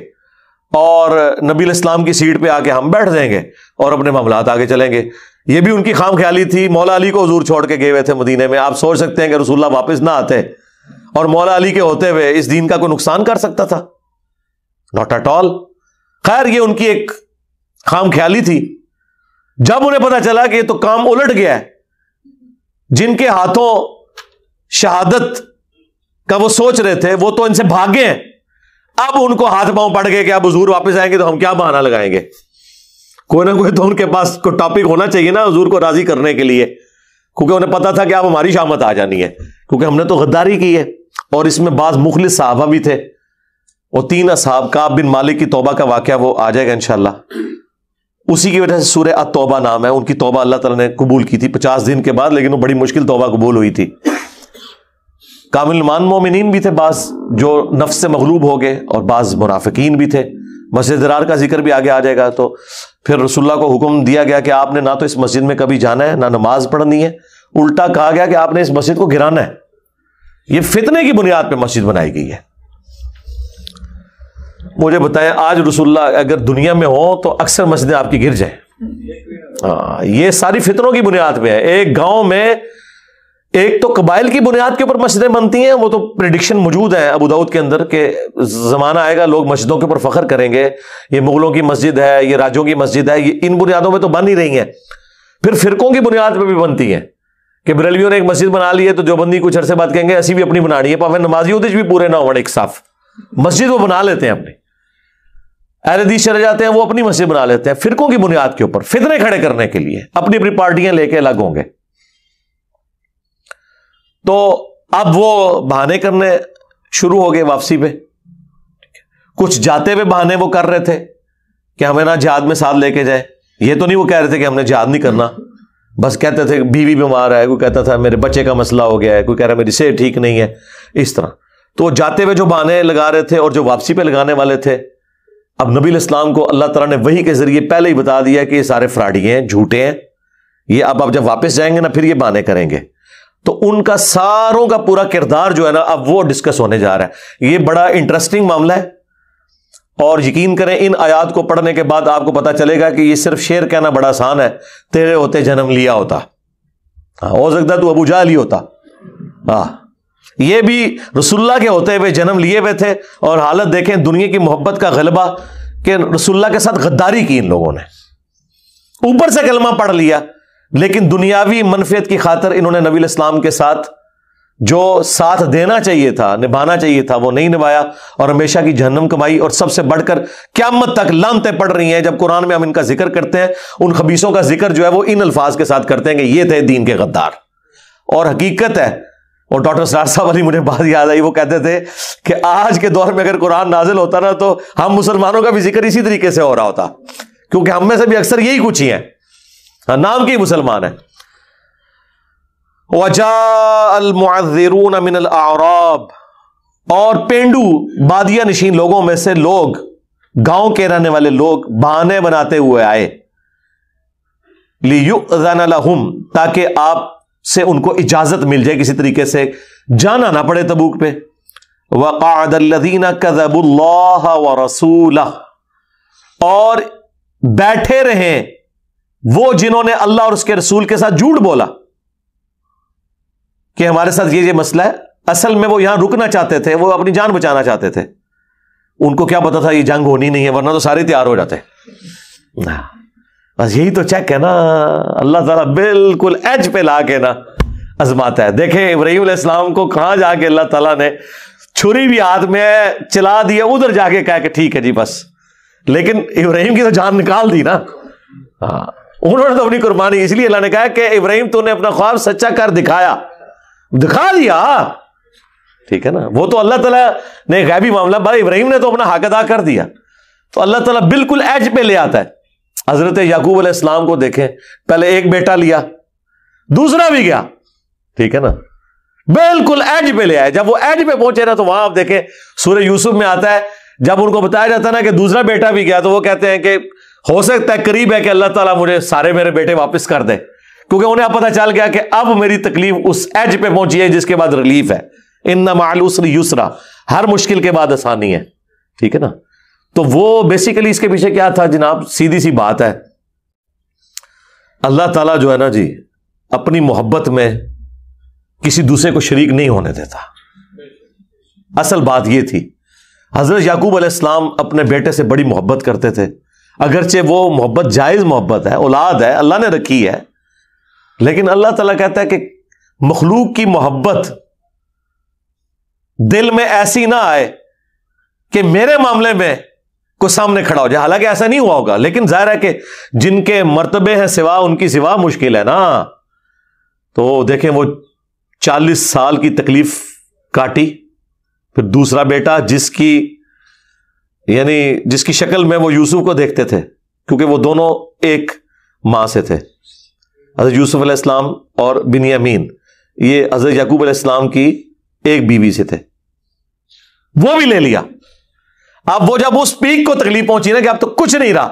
और नबी इस्लाम की सीट पे आके हम बैठ जाएंगे और अपने मामला आगे चलेंगे ये भी उनकी खाम ख्याली थी मौला अली को हजूर छोड़ के गए हुए थे मदीने में आप सोच सकते हैं कि रसुल्ला वापस ना आते और मौला अली के होते हुए इस दिन का कोई नुकसान कर सकता था नॉट एट ऑल खैर ये उनकी एक खाम ख्याली थी जब उन्हें पता चला कि ये तो काम उलट गया है जिनके हाथों शहादत का वो सोच रहे थे वो तो इनसे भागे हैं अब उनको हाथ पांव पड़ गए कि अब हजूर वापस आएंगे तो हम क्या बहाना लगाएंगे कोई ना कोई तो उनके पास कोई टॉपिक होना चाहिए ना हजूर को राजी करने के लिए क्योंकि उन्हें पता था कि आप हमारी शामत आ जानी है क्योंकि हमने तो गद्दारी की है और इसमें बाज मुखलिस साहबा भी थे और तीन असाब काब बिन मालिक की तोबा का वाक्य वो आ जाएगा इनशाला उसी की वजह से सूर्य तोबा नाम है उनकी तोबा अल्लाह तला ने कबूल की थी पचास दिन के बाद लेकिन वो बड़ी मुश्किल तोबा कबूल हुई थी कामिलमान मोमिन भी थे बाज जो नफ्स से मगलूब हो गए और बाज मुनाफिकीन भी थे मस्जिद दरार का जिक्र भी आगे आ जाएगा तो फिर रसुल्ला को हुक्म दिया गया कि आपने ना तो इस मस्जिद में कभी जाना है ना नमाज पढ़नी है उल्टा कहा गया कि आपने इस मस्जिद को गिराना है ये फितने की बुनियाद पर मस्जिद बनाई गई है मुझे बताया आज रसुल्ला अगर दुनिया में हो तो अक्सर मस्जिदें आपकी गिर जाए आ, हाँ, ये सारी फितरों की बुनियाद पे है एक गांव में एक तो कबाइल की बुनियाद के ऊपर मस्जिदें बनती हैं वो तो प्रिडिक्शन मौजूद है अब दाऊद के अंदर के ज़माना आएगा लोग मस्जिदों के ऊपर फख्र करेंगे ये मुगलों की मस्जिद है ये राजों की मस्जिद है ये इन बुनियादों में तो बन ही रही है फिर फिरकों की बुनियाद पर भी बनती है कि बरेलवियों ने एक मस्जिद बना ली है तो जो बंदी कुछ अरसे बात कहेंगे ऐसी भी अपनी बनानी है भावें नमाजी उदिश भी पूरे ना हो एक साफ मस्जिद वो बना लेते हैं अपनी एहदीश चले जाते हैं वो अपनी मस्जिद बना लेते हैं फिरकों की बुनियाद के ऊपर फितने खड़े करने के लिए अपनी अपनी पार्टियां लेके अलग होंगे तो अब वो बहाने करने शुरू हो गए वापसी पे कुछ जाते हुए बहाने वो कर रहे थे कि हमें ना जाद में साथ लेके जाए ये तो नहीं वो कह रहे थे कि हमने जाद नहीं करना बस कहते थे बीवी बीमार है कोई कहता था मेरे बच्चे का मसला हो गया है कोई कह रहा है मेरी सेहत ठीक नहीं है इस तरह तो जाते हुए जो बहाने लगा रहे थे और जो वापसी पे लगाने वाले थे अब नबी इस्लाम को अल्लाह तला ने वही के जरिए पहले ही बता दिया कि ये सारे फ्राडी हैं झूठे हैं ये अब आप जब वापस जाएंगे ना फिर ये बाने करेंगे तो उनका सारों का पूरा किरदार जो है ना अब वो डिस्कस होने जा रहा है ये बड़ा इंटरेस्टिंग मामला है और यकीन करें इन आयात को पढ़ने के बाद आपको पता चलेगा कि ये सिर्फ शेर कहना बड़ा आसान है तेरे होते जन्म लिया होता हाँ हो सकता तू अबू जाल ही होता हाँ ये भी रसुल्ला के होते हुए जन्म लिए हुए थे और हालत देखें दुनिया की मोहब्बत का गलबा कि रसुल्ला के साथ गद्दारी की इन लोगों ने ऊपर से कलमा पढ़ लिया लेकिन दुनियावी मनफियत की खातर इन्होंने नबी इस्लाम के साथ जो साथ देना चाहिए था निभाना चाहिए था वो नहीं निभाया और हमेशा की जहन्नम कमाई और सबसे बढ़कर क्या मत तक लामतें पड़ रही हैं जब कुरान में हम इनका जिक्र करते हैं उन खबीसों का जिक्र जो है वो इन अल्फाज के साथ करते हैं कि ये थे दीन के गद्दार और हकीकत है और डॉक्टर सरार साहब अली मुझे बात याद आई वो कहते थे कि आज के दौर में अगर कुरान नाजिल होता ना तो हम मुसलमानों का भी जिक्र इसी तरीके से हो रहा होता क्योंकि हम में से भी अक्सर यही कुछ ही है हाँ, नाम के मुसलमान है वजाजरून अल आराब और पेंडू बादिया नशीन लोगों में से लोग गांव के रहने वाले लोग बहाने बनाते हुए आए लियुम ताकि आप से उनको इजाजत मिल जाए किसी तरीके से जाना ना पड़े तबूक पे वकादीना और बैठे रहे वो जिन्होंने अल्लाह और उसके रसूल के साथ झूठ बोला कि हमारे साथ ये ये मसला है असल में वो यहां रुकना चाहते थे वो अपनी जान बचाना चाहते थे उनको क्या पता था ये जंग होनी नहीं है वरना तो सारे तैयार हो जाते बस यही तो चेक है ना अल्लाह ताला बिल्कुल एच पे ला के ना आजमाता है देखें इब्राहिम इस्लाम को कहाँ जाके अल्लाह ताला ने छुरी भी हाथ में चला दिया उधर जाके कह के ठीक है जी बस लेकिन इब्राहिम की तो जान निकाल दी ना हाँ उन्होंने तो अपनी कुर्बानी इसलिए अल्लाह ने कहा कि इब्राहिम तूने अपना ख्वाब सच्चा कर दिखाया दिखा दिया ठीक है ना वो तो अल्लाह तला ने गैबी मामला भाई इब्राहिम ने तो अपना हाकदा अदा कर दिया तो अल्लाह तला बिल्कुल एज पे ले आता है हजरत याकूब अलैहिस्सलाम को देखें पहले एक बेटा लिया दूसरा भी गया ठीक है ना बिल्कुल एज पे ले आए जब वो एज पे पहुंचे ना तो वहां आप देखें सूर्य यूसुफ में आता है जब उनको बताया जाता है ना कि दूसरा बेटा भी गया तो वो कहते हैं कि हो सकता है करीब है कि अल्लाह ताला मुझे सारे मेरे बेटे वापस कर दे क्योंकि उन्हें अब पता चल गया कि अब मेरी तकलीफ उस एज पे पहुंची है जिसके बाद रिलीफ है इन नमालूसर यूसरा हर मुश्किल के बाद आसानी है ठीक है ना तो वो बेसिकली इसके पीछे क्या था जनाब सीधी सी बात है अल्लाह ताला जो है ना जी अपनी मोहब्बत में किसी दूसरे को शरीक नहीं होने देता असल बात यह थी हजरत याकूब अलैहिस्सलाम अपने बेटे से बड़ी मोहब्बत करते थे अगरचे वो मोहब्बत जायज़ मोहब्बत है औलाद है अल्लाह ने रखी है लेकिन अल्लाह ताला कहता है कि मखलूक की मोहब्बत दिल में ऐसी ना आए कि मेरे मामले में को सामने खड़ा हो जाए हालांकि ऐसा नहीं हुआ होगा लेकिन जाहिर है कि जिनके मर्तबे हैं सिवा उनकी सिवा मुश्किल है ना तो देखें वो चालीस साल की तकलीफ काटी फिर दूसरा बेटा जिसकी यानी जिसकी शक्ल में वो यूसुफ को देखते थे क्योंकि वो दोनों एक मां से थे हजरत यूसुफ इस्लाम और बिनियामीन ये हजरत याकूब इस्लाम की एक बीवी से थे वो भी ले लिया अब वो जब उस पीक को तकलीफ पहुंची ना कि अब तो कुछ नहीं रहा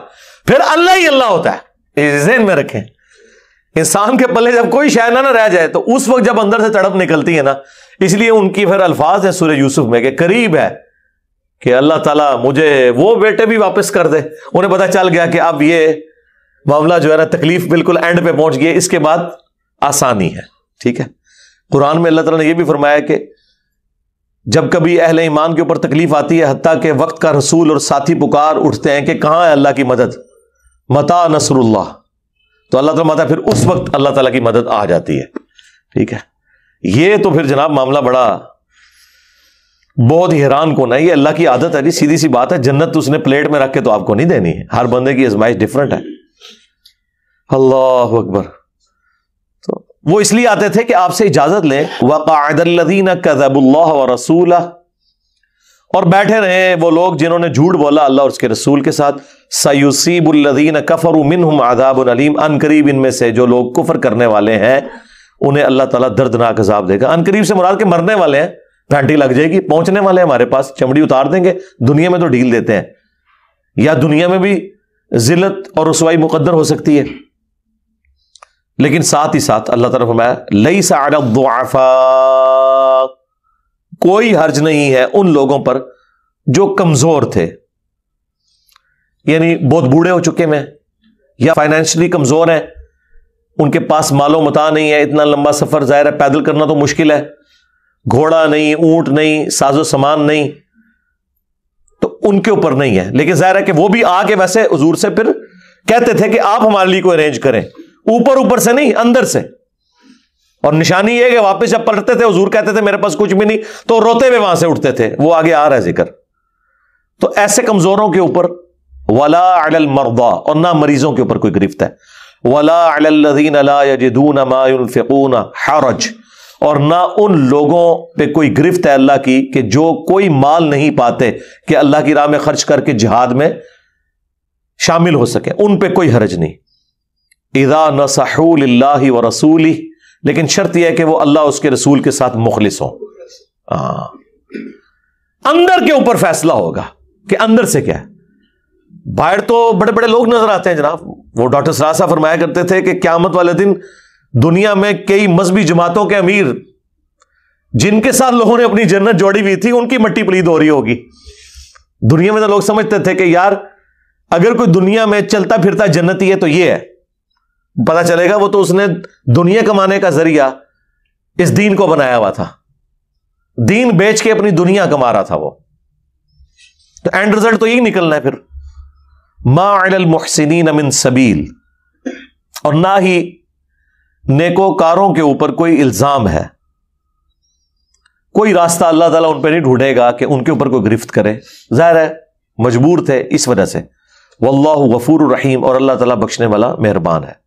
फिर अल्लाह ही अल्लाह होता है जहन में रखें इंसान के पल्ले जब कोई शायद ना, रह जाए तो उस वक्त जब अंदर से तड़प निकलती है ना इसलिए उनकी फिर अल्फाज है सूर्य यूसुफ में के करीब है कि अल्लाह ताला मुझे वो बेटे भी वापस कर दे उन्हें पता चल गया कि अब ये मामला जो है ना तकलीफ बिल्कुल एंड पे पहुंच गई इसके बाद आसानी है ठीक है कुरान में अल्लाह तला ने यह भी फरमाया कि जब कभी अहल ईमान के ऊपर तकलीफ आती है हती के वक्त का रसूल और साथी पुकार उठते हैं कि कहाँ है अल्लाह की मदद मता नसरुल्ला तो अल्लाह तला मता फिर उस वक्त अल्लाह तला की मदद आ जाती है ठीक है ये तो फिर जनाब मामला बड़ा बहुत ही हैरान कौन है ये अल्लाह की आदत है जी सीधी सी बात है जन्नत तो उसने प्लेट में रख के तो आपको नहीं देनी है हर बंदे की आजमाइश डिफरेंट है अल्लाह अकबर वो इसलिए आते थे कि आपसे इजाजत लें वकादीन कजबुल्ला रसूल और बैठे रहे वो लोग जिन्होंने झूठ बोला अल्लाह और उसके रसूल के साथ सयूसीबुल्लदीन कफर उमिन अन करीब इनमें से जो लोग कुफर करने वाले हैं उन्हें अल्लाह तला दर्दनाक अजाब देगा अनकरीब से मुराद के मरने वाले हैं घंटी लग जाएगी पहुंचने वाले हैं हमारे पास चमड़ी उतार देंगे दुनिया में तो ढील देते हैं या दुनिया में भी जिलत और रसवाई मुकदर हो सकती है लेकिन साथ ही साथ अल्लाह तरफ हमारा लई साफा कोई हर्ज नहीं है उन लोगों पर जो कमजोर थे यानी बहुत बूढ़े हो चुके हैं या फाइनेंशियली कमजोर हैं उनके पास मालो मता नहीं है इतना लंबा सफर जाहिर है पैदल करना तो मुश्किल है घोड़ा नहीं ऊंट नहीं साजो सामान नहीं तो उनके ऊपर नहीं है लेकिन जाहिर है कि वो भी आके वैसे हजूर से फिर कहते थे कि आप हमारे लिए कोई अरेंज करें ऊपर ऊपर से नहीं अंदर से और निशानी यह कि वापस जब पलटते थे हजूर कहते थे मेरे पास कुछ भी नहीं तो रोते हुए वहां से उठते थे वो आगे आ रहा है जिक्र तो ऐसे कमजोरों के ऊपर वला अल मरदा और ना मरीजों के ऊपर कोई गिरफ्त है वला हरज और ना उन लोगों पे कोई गिरफ्त है अल्लाह की कि जो कोई माल नहीं पाते कि अल्लाह की राह में खर्च करके जिहाद में शामिल हो सके उन पे कोई हरज नहीं इदा नसहूल्ला व रसूली लेकिन शर्त यह कि वह अल्लाह उसके रसूल के साथ मुखलिस हो हाँ। अंदर के ऊपर फैसला होगा कि अंदर से क्या है बाहर तो बड़े बड़े लोग नजर आते हैं जनाब वो डॉक्टर सरासा फरमाया करते थे कि क्यामत वाले दिन दुनिया में कई मजहबी जमातों के अमीर जिनके साथ लोगों ने अपनी जन्नत जोड़ी हुई थी उनकी मट्टी पलीद हो रही होगी दुनिया में तो लोग समझते थे कि यार अगर कोई दुनिया में चलता फिरता जन्नती है तो यह है पता चलेगा वो तो उसने दुनिया कमाने का जरिया इस दीन को बनाया हुआ था दीन बेच के अपनी दुनिया कमा रहा था वो तो एंड रिजल्ट तो यही निकलना है फिर माल मोहसिन अमिन सबील और ना ही नेकोकारों के ऊपर कोई इल्जाम है कोई रास्ता अल्लाह ताला उन पर नहीं ढूंढेगा कि उनके ऊपर कोई गिरफ्त करे जाहिर है मजबूर थे इस वजह से वल्लाह गफूर रहीम और अल्लाह ताला बख्शने वाला मेहरबान है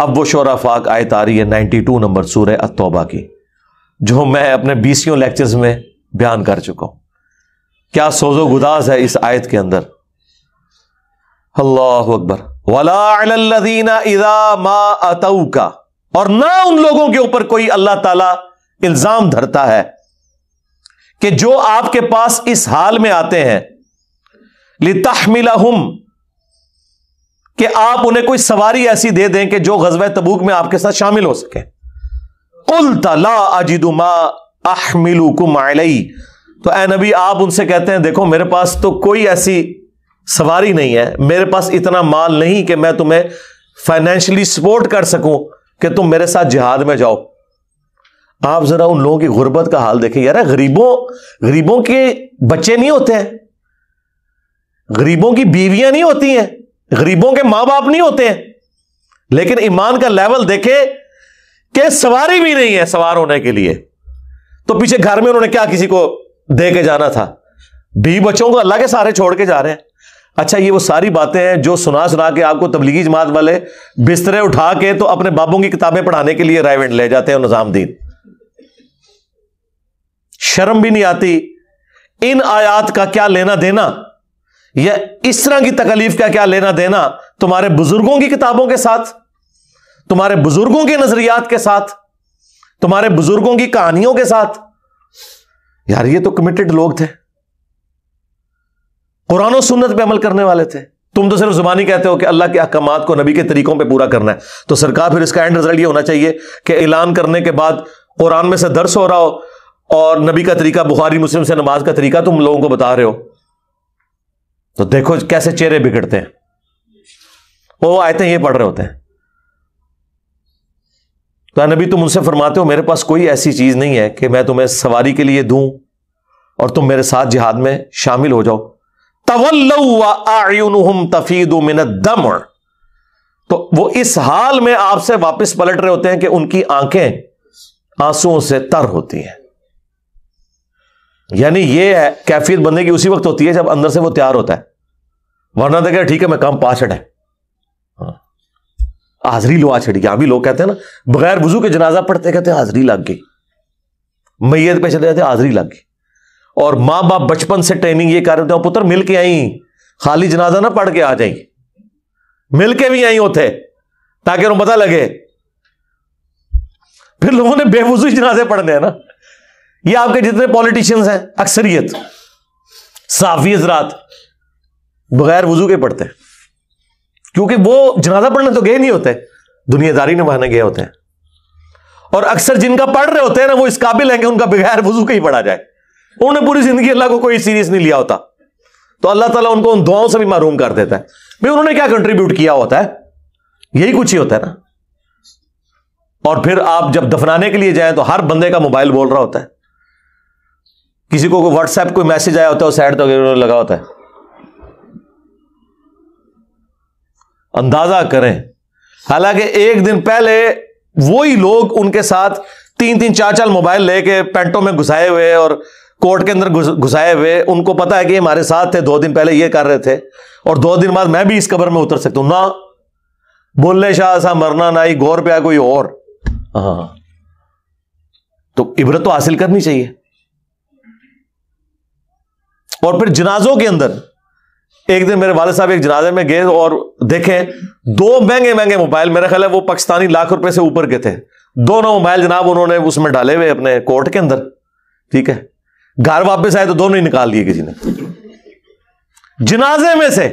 अब वो शोरा फाक आयत आ रही है नाइन्टी टू नंबर सूर अतोबा की जो मैं अपने बीसियों लेक्चर्स में बयान कर चुका हूं क्या सोजो गुदाज है इस आयत के अंदर अल्लाह अकबर वाला मा अतऊ का और ना उन लोगों के ऊपर कोई अल्लाह ताला इल्जाम धरता है कि जो आपके पास इस हाल में आते हैं लिताहमिला हम कि आप उन्हें कोई सवारी ऐसी दे दें कि जो गजब तबूक में आपके साथ शामिल हो सके कुल तला अजिदुमा अहमिलू कुमाई तो ए नबी आप उनसे कहते हैं देखो मेरे पास तो कोई ऐसी सवारी नहीं है मेरे पास इतना माल नहीं कि मैं तुम्हें फाइनेंशियली सपोर्ट कर सकूं कि तुम मेरे साथ जिहाद में जाओ आप जरा उन लोगों की गुर्बत का हाल देखें यार गरीबों गरीबों के बच्चे नहीं होते हैं गरीबों की बीवियां नहीं होती हैं गरीबों के मां बाप नहीं होते हैं लेकिन ईमान का लेवल देखे कि सवारी भी नहीं है सवार होने के लिए तो पीछे घर में उन्होंने क्या किसी को दे के जाना था भी बच्चों को अल्लाह के सारे छोड़ के जा रहे हैं अच्छा ये वो सारी बातें हैं जो सुना सुना के आपको तबलीगी जमात वाले बिस्तरे उठा के तो अपने बाबों की किताबें पढ़ाने के लिए रायवेंट ले जाते हैं निजामदीन शर्म भी नहीं आती इन आयात का क्या लेना देना या इस तरह की तकलीफ का क्या लेना देना तुम्हारे बुजुर्गों की किताबों के साथ तुम्हारे बुजुर्गों के नजरियात के साथ तुम्हारे बुजुर्गों की कहानियों के साथ यार ये तो कमिटेड लोग थे कुरान और सुन्नत पे अमल करने वाले थे तुम तो सिर्फ जुबानी कहते हो कि अल्लाह के अहकाम को नबी के तरीकों पे पूरा करना है तो सरकार फिर इसका एंड रिजल्ट ये होना चाहिए कि ऐलान करने के बाद कुरान में से दर्श हो रहा हो और नबी का तरीका बुखारी मुस्लिम से नमाज का तरीका तुम लोगों को बता रहे हो तो देखो कैसे चेहरे बिगड़ते हैं वो थे ये पढ़ रहे होते हैं तो नबी तुम उनसे फरमाते हो मेरे पास कोई ऐसी चीज नहीं है कि मैं तुम्हें सवारी के लिए दूं और तुम मेरे साथ जिहाद में शामिल हो जाओ तवल्लुम तफीद दम तो वो इस हाल में आपसे वापस पलट रहे होते हैं कि उनकी आंखें आंसुओं से तर होती हैं यानी ये है कैफियत बंदे की उसी वक्त होती है जब अंदर से वो तैयार होता है वरना देखा ठीक है मैं काम पास है हाँ। हाजरी लो आ छड़ी यहां भी लोग कहते हैं ना बगैर वजू के जनाजा पढ़ते कहते हाजरी लग गई मैयत पे चले जाते हाजरी लग गई और माँ बाप बचपन से ट्रेनिंग ये कर रहे थे पुत्र मिल के आई खाली जनाजा ना पढ़ के आ जाए मिल के भी आई उठे ताकि उन्हें पता लगे फिर लोगों ने बेवजू जनाजे पढ़ने हैं ना ये आपके जितने पॉलिटिशियंस हैं अक्सरियत साफी हजरात बगैर वजू के पढ़ते हैं क्योंकि वो जनाजा पढ़ने तो गए नहीं होते दुनियादारी निभाने गए होते हैं और अक्सर जिनका पढ़ रहे होते हैं ना वो इस काबिल हैं कि उनका बगैर वजू के ही पढ़ा जाए उन्होंने पूरी जिंदगी अल्लाह को कोई सीरियस नहीं लिया होता तो अल्लाह ताला उनको उन दुआओं से भी मरूम कर देता है भाई उन्होंने क्या कंट्रीब्यूट किया होता है यही कुछ ही होता है ना और फिर आप जब दफनाने के लिए जाए तो हर बंदे का मोबाइल बोल रहा होता है किसी को व्हाट्सएप कोई मैसेज आया होता है उस सैड तो लगा होता है अंदाजा करें हालांकि एक दिन पहले वही लोग उनके साथ तीन तीन चार चार मोबाइल लेके पेंटों में घुसाए हुए और कोर्ट के अंदर घुसाए हुए उनको पता है कि हमारे साथ थे दो दिन पहले ये कर रहे थे और दो दिन बाद मैं भी इस कबर में उतर सकता हूं ना बोले शाह ऐसा मरना ना ही गौर पे कोई और हाँ तो इबरत तो हासिल करनी चाहिए और फिर जनाजों के अंदर एक दिन मेरे वाले साहब एक जनाजे में गए और देखे दो महंगे महंगे मोबाइल मेरा ख्याल है वो पाकिस्तानी लाख रुपए से ऊपर के थे दोनों मोबाइल जनाब उन्होंने उसमें डाले हुए अपने कोर्ट के अंदर ठीक है घर वापस आए तो दोनों ही निकाल लिए किसी ने जनाजे में से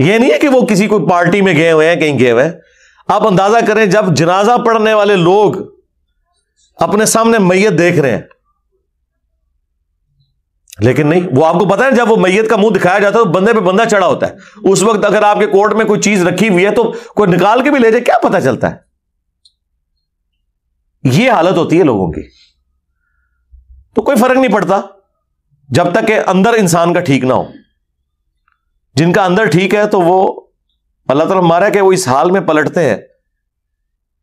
यह नहीं है कि वो किसी कोई पार्टी में गए हुए हैं कहीं गए हुए हैं आप अंदाजा करें जब जनाजा पढ़ने वाले लोग अपने सामने मैयत देख रहे हैं लेकिन नहीं वो आपको पता है जब वो मैयत का मुंह दिखाया जाता है तो बंदे पे बंदा चढ़ा होता है उस वक्त अगर आपके कोर्ट में कोई चीज रखी हुई है तो कोई निकाल के भी ले जाए क्या पता चलता है ये हालत होती है लोगों की तो कोई फर्क नहीं पड़ता जब तक के अंदर इंसान का ठीक ना हो जिनका अंदर ठीक है तो वो अल्लाह तला मारा कि वो इस हाल में पलटते हैं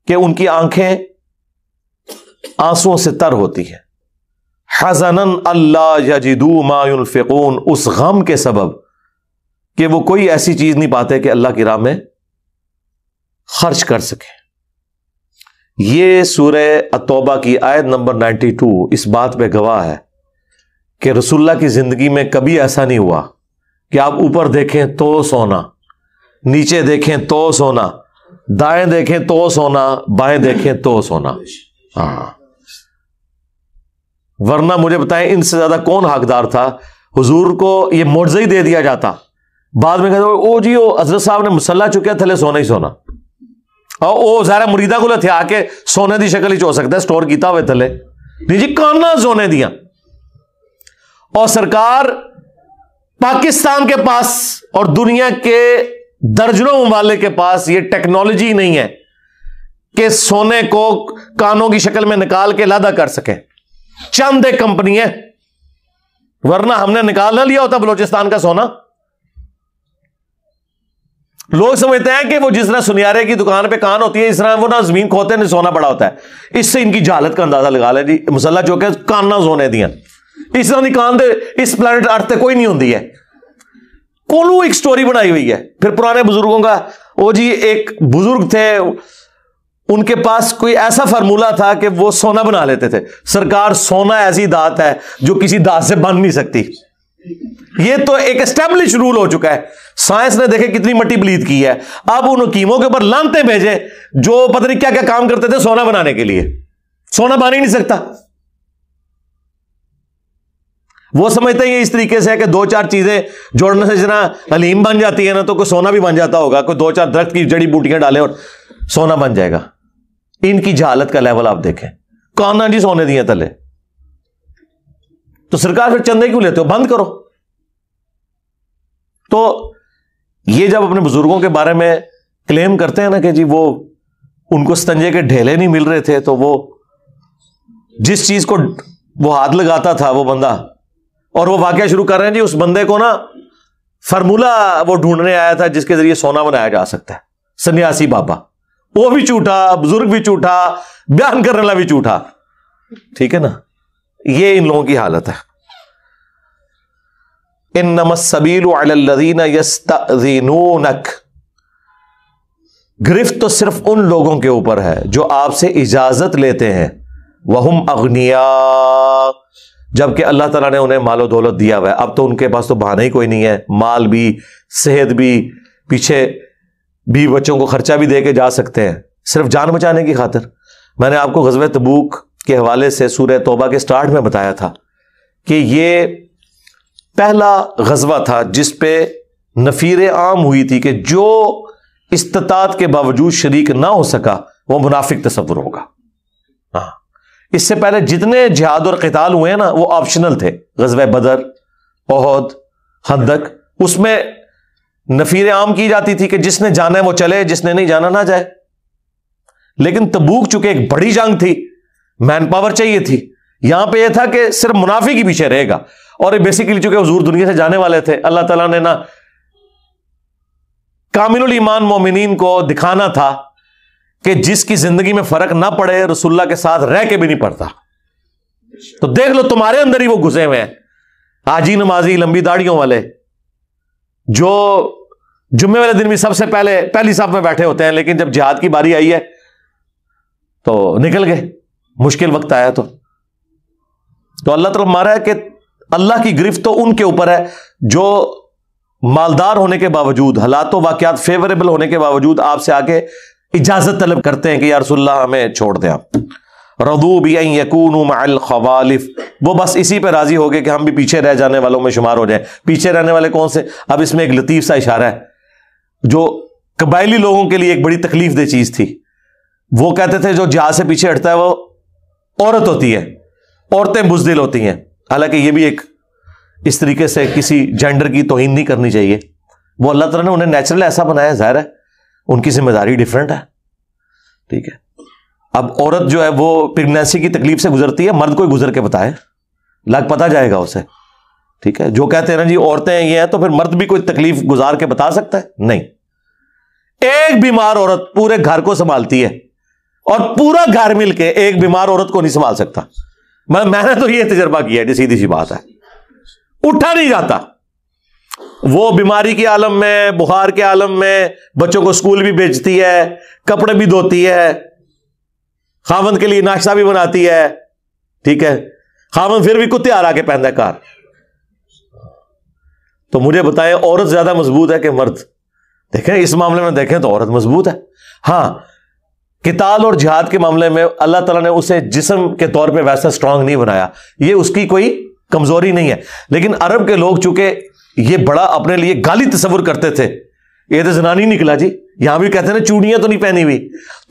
कि उनकी आंखें आंसुओं से तर होती है हजनन अल्लाह यजिदू मायुलफ़िकून उस गम के सबब कि वो कोई ऐसी चीज़ नहीं पाते कि अल्लाह की राह में खर्च कर सके ये सूर्य अतोबा की आयत नंबर नाइनटी टू इस बात पर गवाह है कि रसुल्ला की ज़िंदगी में कभी ऐसा नहीं हुआ कि आप ऊपर देखें तो सोना नीचे देखें तो सोना दाएं देखें तो सोना बाएं देखें तो सोना हाँ वरना मुझे बताएं इनसे ज्यादा कौन हकदार था हुजूर को ये मुआवजा ही दे दिया जाता बाद में कहते ओ जी ओ हजरत साहब ने मसला चुके थले सोना ही सोना और ओ सारा मुरीदा को थे आके सोने की शक्ल ही हो सकता है स्टोर किया हुए थले नहीं जी काना सोने दिया और सरकार पाकिस्तान के पास और दुनिया के दर्जनों ममालिक के पास ये टेक्नोलॉजी नहीं है कि सोने को कानों की शक्ल में निकाल के लादा कर सके चंद एक कंपनी है वरना हमने निकाल लिया होता बलोचिस्तान का सोना लोग समझते हैं कि वो जिस तरह सुनियारे की दुकान पे कान होती है इस तरह वो ना जमीन खोते नहीं सोना पड़ा होता है इससे इनकी जालत का अंदाजा लगा लें मसला जो कि कान ना सोने दिया इस तरह की कान इस प्लानट अर्थ से कोई नहीं होंगी है कोलू एक स्टोरी बनाई हुई है फिर पुराने बुजुर्गों का वो जी एक बुजुर्ग थे उनके पास कोई ऐसा फार्मूला था कि वो सोना बना लेते थे सरकार सोना ऐसी दात है जो किसी दात से बन नहीं सकती ये तो एक एस्टेब्लिश रूल हो चुका है साइंस ने देखे कितनी मट्टी बलीद की है अब उन कीमों के ऊपर लानते भेजे जो पता नहीं क्या क्या काम करते थे सोना बनाने के लिए सोना बन ही नहीं सकता वो समझते हैं इस तरीके से है कि दो चार चीजें जोड़ने से जितना हलीम बन जाती है ना तो कोई सोना भी बन जाता होगा कोई दो चार दरख्त की जड़ी बूटियां डाले और सोना बन जाएगा इनकी जहालत का लेवल आप देखें काना जी सोने दिए तले तो सरकार फिर चंदे क्यों लेते हो बंद करो तो ये जब अपने बुजुर्गों के बारे में क्लेम करते हैं ना कि जी वो उनको स्तंजे के ढेले नहीं मिल रहे थे तो वो जिस चीज को वो हाथ लगाता था वो बंदा और वो वाक्य शुरू कर रहे हैं जी उस बंदे को ना फार्मूला वो ढूंढने आया था जिसके जरिए सोना बनाया जा सकता है सन्यासी बाबा वो भी झूठा बुजुर्ग भी झूठा बयान करने वाला भी झूठा ठीक है ना ये इन लोगों की हालत है इन नमसबीलदीनक गिरफ्त तो सिर्फ उन लोगों के ऊपर है जो आपसे इजाजत लेते हैं वहम अग्निया जबकि अल्लाह तला ने उन्हें मालो दौलत दिया हुआ है अब तो उनके पास तो बहाना ही कोई नहीं है माल भी सेहत भी पीछे भी बच्चों को खर्चा भी दे के जा सकते हैं सिर्फ जान बचाने की खातर मैंने आपको गजब तबूक के हवाले से सूर्य तोबा के स्टार्ट में बताया था कि ये पहला गजबा था जिस पे नफीर आम हुई थी कि जो इस्तात के बावजूद शरीक ना हो सका वह मुनाफिक तस्वुर होगा हाँ इससे पहले जितने जिहाद और कताल हुए हैं ना वो ऑप्शनल थे गजब बदर ओहद हदक उसमें नफीर आम की जाती थी कि जिसने जाना है वो चले जिसने नहीं जाना ना जाए लेकिन तबूक चुके एक बड़ी जंग थी मैन पावर चाहिए थी यहां पे ये यह था कि सिर्फ मुनाफी के पीछे रहेगा और बेसिकली चूंकि हजूर दुनिया से जाने वाले थे अल्लाह तला ने ना कामिल ईमान मोमिन को दिखाना था कि जिसकी जिंदगी में फर्क ना पड़े रसुल्ला के साथ रह के भी नहीं पड़ता तो देख लो तुम्हारे अंदर ही वो घुसे हुए हैं हाजी नमाजी लंबी दाढ़ियों वाले जो जुम्मे वाले दिन भी सबसे पहले पहली साफ में बैठे होते हैं लेकिन जब जिहाद की बारी आई है तो निकल गए मुश्किल वक्त आया तो तो अल्लाह तरफ मारा है कि अल्लाह की गिरफ्त तो उनके ऊपर है जो मालदार होने के बावजूद हालातों वाकत फेवरेबल होने के बावजूद आपसे आके इजाजत तलब करते हैं कि यार हमें छोड़ दें आप रदूबियन यकून वो बस इसी पर राजी हो गए कि हम भी पीछे रह जाने वालों में शुमार हो जाए पीछे रहने वाले कौन से अब इसमें एक लतीफ़ सा इशारा है जो कबायली लोगों के लिए एक बड़ी तकलीफ दे चीज़ थी वो कहते थे जो जहाज से पीछे हटता है वो औरत होती है औरतें बुजदिल होती हैं हालांकि ये भी एक इस तरीके से किसी जेंडर की तोहिन नहीं करनी चाहिए वो अल्लाह तला ने उन्हें नेचुरल ऐसा बनाया जाहिर है उनकी जिम्मेदारी डिफरेंट है ठीक है अब औरत जो है वो प्रेगनेंसी की तकलीफ से गुजरती है मर्द कोई गुजर के बताए लग पता जाएगा उसे ठीक है जो कहते हैं ना जी औरतें ये हैं तो फिर मर्द भी कोई तकलीफ गुजार के बता सकता है नहीं एक बीमार औरत पूरे घर को संभालती है और पूरा घर मिलके एक बीमार औरत को नहीं संभाल सकता मैं मतलब मैंने तो ये तजर्बा किया है सीधी सी बात है उठा नहीं जाता वो बीमारी के आलम में बुखार के आलम में बच्चों को स्कूल भी भेजती है कपड़े भी धोती है खावन के लिए नाश्ता भी बनाती है ठीक है खावन फिर भी कुत्ते आ के पहनता है कार तो मुझे बताएं औरत ज्यादा मजबूत है कि मर्द देखें इस मामले में देखें तो औरत मजबूत है हां किताल और जिहाद के मामले में अल्लाह तला ने उसे जिसम के तौर पर वैसा स्ट्रांग नहीं बनाया ये उसकी कोई कमजोरी नहीं है लेकिन अरब के लोग चूंकि ये बड़ा अपने लिए गाली तस्वुर करते थे ये तो जनानी निकला जी यहां भी कहते हैं ना चूड़ियां तो नहीं पहनी हुई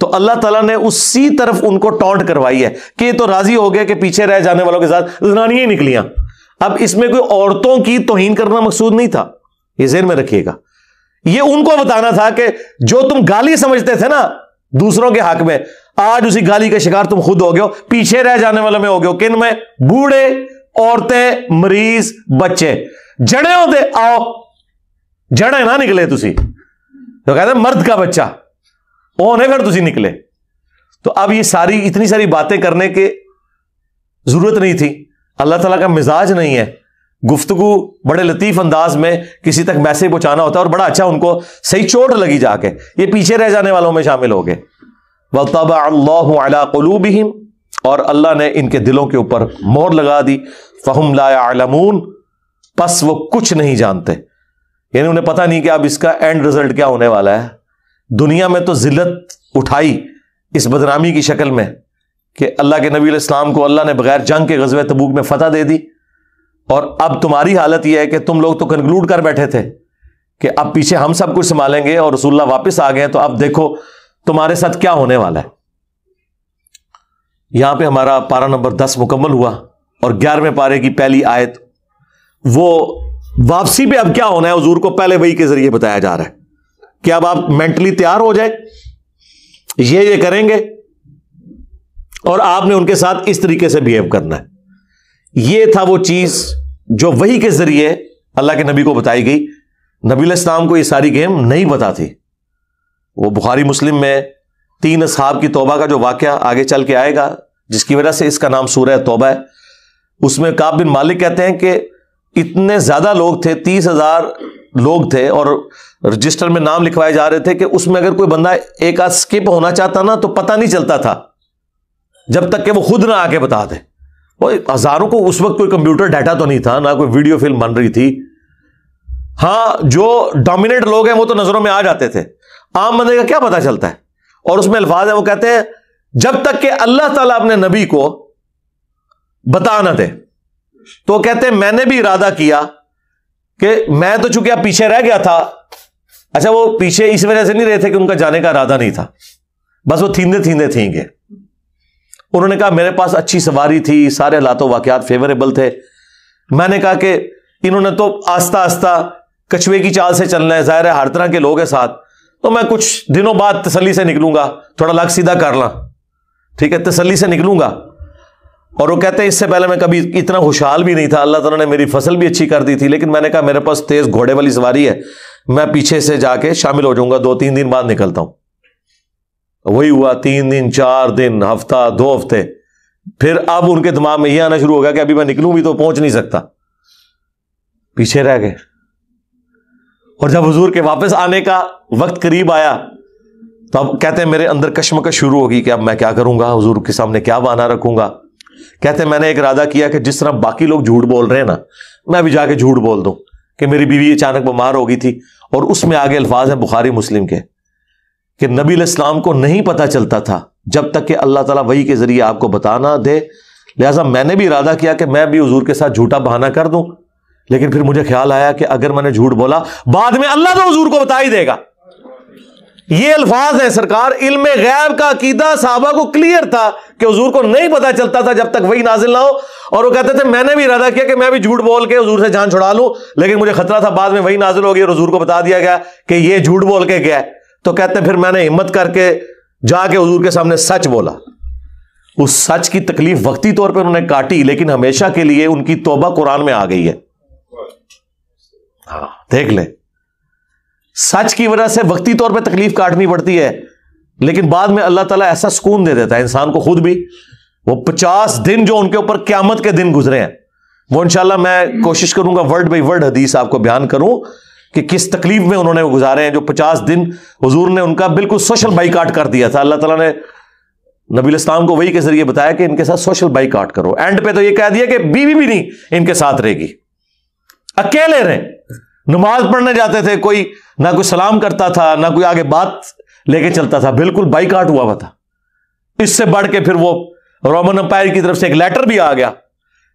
तो अल्लाह ताला ने उसी तरफ उनको टॉन्ट करवाई है कि तो राजी हो गया कि पीछे रह जाने वालों के साथ जनानियां निकलियां अब इसमें कोई औरतों की तोहीन करना मकसूद नहीं था ये जेर में रखिएगा ये उनको बताना था कि जो तुम गाली समझते थे ना दूसरों के हक में आज उसी गाली का शिकार तुम खुद हो गयो हो पीछे रह जाने वाले में हो गयो हो किन में बूढ़े औरतें मरीज बच्चे जड़े होते आओ जड़े ना निकले ਤੁਸੀਂ तो कहते मर्द का बच्चा ओन है फिर तुम निकले तो अब ये सारी इतनी सारी बातें करने के जरूरत नहीं थी अल्लाह तला का मिजाज नहीं है गुफ्तगु बड़े लतीफ़ अंदाज में किसी तक मैसेज पहुंचाना होता है और बड़ा अच्छा उनको सही चोट लगी जाके ये पीछे रह जाने वालों में शामिल हो गए वतबा और अल्लाह ने इनके दिलों के ऊपर मोर लगा दी फ़हम लामून बस वो कुछ नहीं जानते यानी उन्हें पता नहीं कि अब इसका एंड रिजल्ट क्या होने वाला है दुनिया में तो जिल्लत उठाई इस बदनामी की शक्ल में कि अल्लाह के नबी इस्लाम को अल्लाह ने बगैर जंग के गजब तबूक में फतह दे दी और अब तुम्हारी हालत यह है कि तुम लोग तो कंक्लूड कर बैठे थे कि अब पीछे हम सब कुछ संभालेंगे और रसुल्ला वापस आ गए तो अब देखो तुम्हारे साथ क्या होने वाला है यहां पे हमारा पारा नंबर दस मुकम्मल हुआ और ग्यारहवें पारे की पहली आयत वो वापसी पे अब क्या होना है हजूर को पहले वही के जरिए बताया जा रहा है कि अब आप मेंटली तैयार हो जाए ये ये करेंगे और आपने उनके साथ इस तरीके से बिहेव करना है ये था वो चीज जो वही के जरिए अल्लाह के नबी को बताई गई नबी इस्लाम को ये सारी गेम नहीं बताती थी वो बुखारी मुस्लिम में तीन असहाब की तोबा का जो वाक्य आगे चल के आएगा जिसकी वजह से इसका नाम सूर्य तोबा है उसमें काब बिन मालिक कहते हैं कि इतने ज्यादा लोग थे तीस हजार लोग थे और रजिस्टर में नाम लिखवाए जा रहे थे कि उसमें अगर कोई बंदा एक आध स्किप होना चाहता ना तो पता नहीं चलता था जब तक कि वो खुद ना आके बता दे वो हजारों को उस वक्त कोई कंप्यूटर डाटा तो नहीं था ना कोई वीडियो फिल्म बन रही थी हाँ जो डोमिनेट लोग हैं वो तो नजरों में आ जाते थे आम बंदे का क्या पता चलता है और उसमें अल्फाज है वो कहते हैं जब तक कि अल्लाह तला अपने नबी को बता ना दे तो कहते मैंने भी इरादा किया कि मैं तो चूंकि पीछे रह गया था अच्छा वो पीछे इस वजह से नहीं रहे थे कि उनका जाने का इरादा नहीं था बस वो थींदे थींदे थींगे उन्होंने कहा मेरे पास अच्छी सवारी थी सारे हालातों वाकयात फेवरेबल थे मैंने कहा कि इन्होंने तो आस्ता आस्ता कछुए की चाल से चलना है जाहिर है हर तरह के लोग हैं साथ तो मैं कुछ दिनों बाद तसली से निकलूंगा थोड़ा लग सीधा कर ला ठीक है तसली से निकलूंगा और वो कहते हैं इससे पहले मैं कभी इतना खुशहाल भी नहीं था अल्लाह तला ने मेरी फसल भी अच्छी कर दी थी लेकिन मैंने कहा मेरे पास तेज घोड़े वाली सवारी है मैं पीछे से जाके शामिल हो जाऊंगा दो तीन दिन बाद निकलता हूं वही हुआ तीन दिन चार दिन हफ्ता दो हफ्ते फिर अब उनके दिमाग में ये आना शुरू हो गया कि अभी मैं निकलूं भी तो पहुंच नहीं सकता पीछे रह गए और जब हजूर के वापस आने का वक्त करीब आया तो अब कहते हैं मेरे अंदर कश्मकश शुरू होगी कि अब मैं क्या करूंगा हजूर के सामने क्या बहाना रखूंगा कहते हैं मैंने एक इरादा किया कि जिस तरह बाकी लोग झूठ बोल रहे हैं ना मैं भी जाके झूठ बोल दूं कि मेरी बीवी अचानक बीमार हो गई थी और उसमें आगे अल्फाज हैं बुखारी मुस्लिम के कि नबी इस्लाम को नहीं पता चलता था जब तक कि अल्लाह ताला वही के जरिए आपको बताना दे लिहाजा मैंने भी इरादा किया कि मैं भी हजूर के साथ झूठा बहाना कर दूं लेकिन फिर मुझे ख्याल आया कि अगर मैंने झूठ बोला बाद में अल्लाह तो हजूर को बता ही देगा ये अल्फाज है सरकार इल्म गैब का अकीदा साहबा को क्लियर था कि हजूर को नहीं पता चलता था जब तक वही नाजिल ना हो और वो कहते थे मैंने भी इरादा किया कि मैं भी झूठ बोल के हजूर से जान छुड़ा लूं लेकिन मुझे खतरा था बाद में वही नाजिल हो गई और हजूर को बता दिया गया कि यह झूठ बोल के गया तो कहते फिर मैंने हिम्मत करके जाके हजूर के सामने सच बोला उस सच की तकलीफ वक्ती तौर पर उन्होंने काटी लेकिन हमेशा के लिए उनकी तोबा कुरान में आ गई है हाँ देख ले सच की वजह से वक्ती तौर पर तकलीफ काटनी पड़ती है लेकिन बाद में अल्लाह ताला ऐसा सुकून दे देता है इंसान को खुद भी वो पचास दिन जो उनके ऊपर क्यामत के दिन गुजरे हैं वो इनशाला मैं कोशिश करूंगा वर्ड बाई वर्ड हदीस आपको बयान करूं कि किस तकलीफ में उन्होंने गुजारे हैं जो पचास दिन हजूर ने उनका बिल्कुल सोशल बाइकाट कर दिया था अल्लाह तला ने नबी इस्लाम को वही के जरिए बताया कि इनके साथ सोशल आट करो एंड पे तो ये कह दिया कि बीवी भी नहीं इनके साथ रहेगी अकेले रहे नमाज पढ़ने जाते थे कोई ना कोई सलाम करता था ना कोई आगे बात लेके चलता था बिल्कुल बाइकाट हुआ हुआ था इससे बढ़ के फिर वो रोमन अंपायर की तरफ से एक लेटर भी आ गया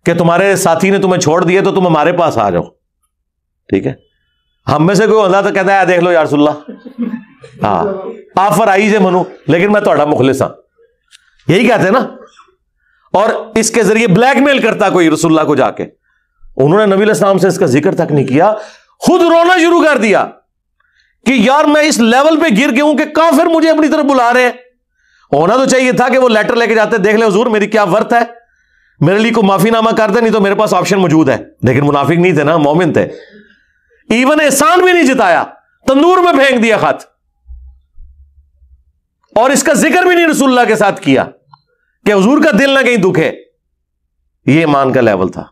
कि तुम्हारे साथी ने तुम्हें छोड़ दिया तो तुम हमारे पास आ जाओ ठीक है हम में से कोई होता तो कहता है देख लो यारसुल्ला हाँ आफर आई जे मनु लेकिन मैं थोड़ा मुखलिस हाँ यही कहते ना और इसके जरिए ब्लैकमेल करता कोई रसुल्ला को जाके उन्होंने नबी इस्लाम से इसका जिक्र तक नहीं किया खुद रोना शुरू कर दिया कि यार मैं इस लेवल पे गिर गया हूं कि फिर मुझे अपनी तरफ बुला रहे हैं होना तो चाहिए था कि वो लेटर लेके जाते देख ले हजूर मेरी क्या वर्थ है मेरे लिए को माफीनामा कर दे नहीं तो मेरे पास ऑप्शन मौजूद है लेकिन मुनाफिक नहीं थे ना मोमिन थे इवन एहसान भी नहीं जिताया तंदूर में फेंक दिया खत और इसका जिक्र भी नहीं रसुल्ला के साथ किया कि हजूर का दिल ना कहीं दुखे ये मान का लेवल था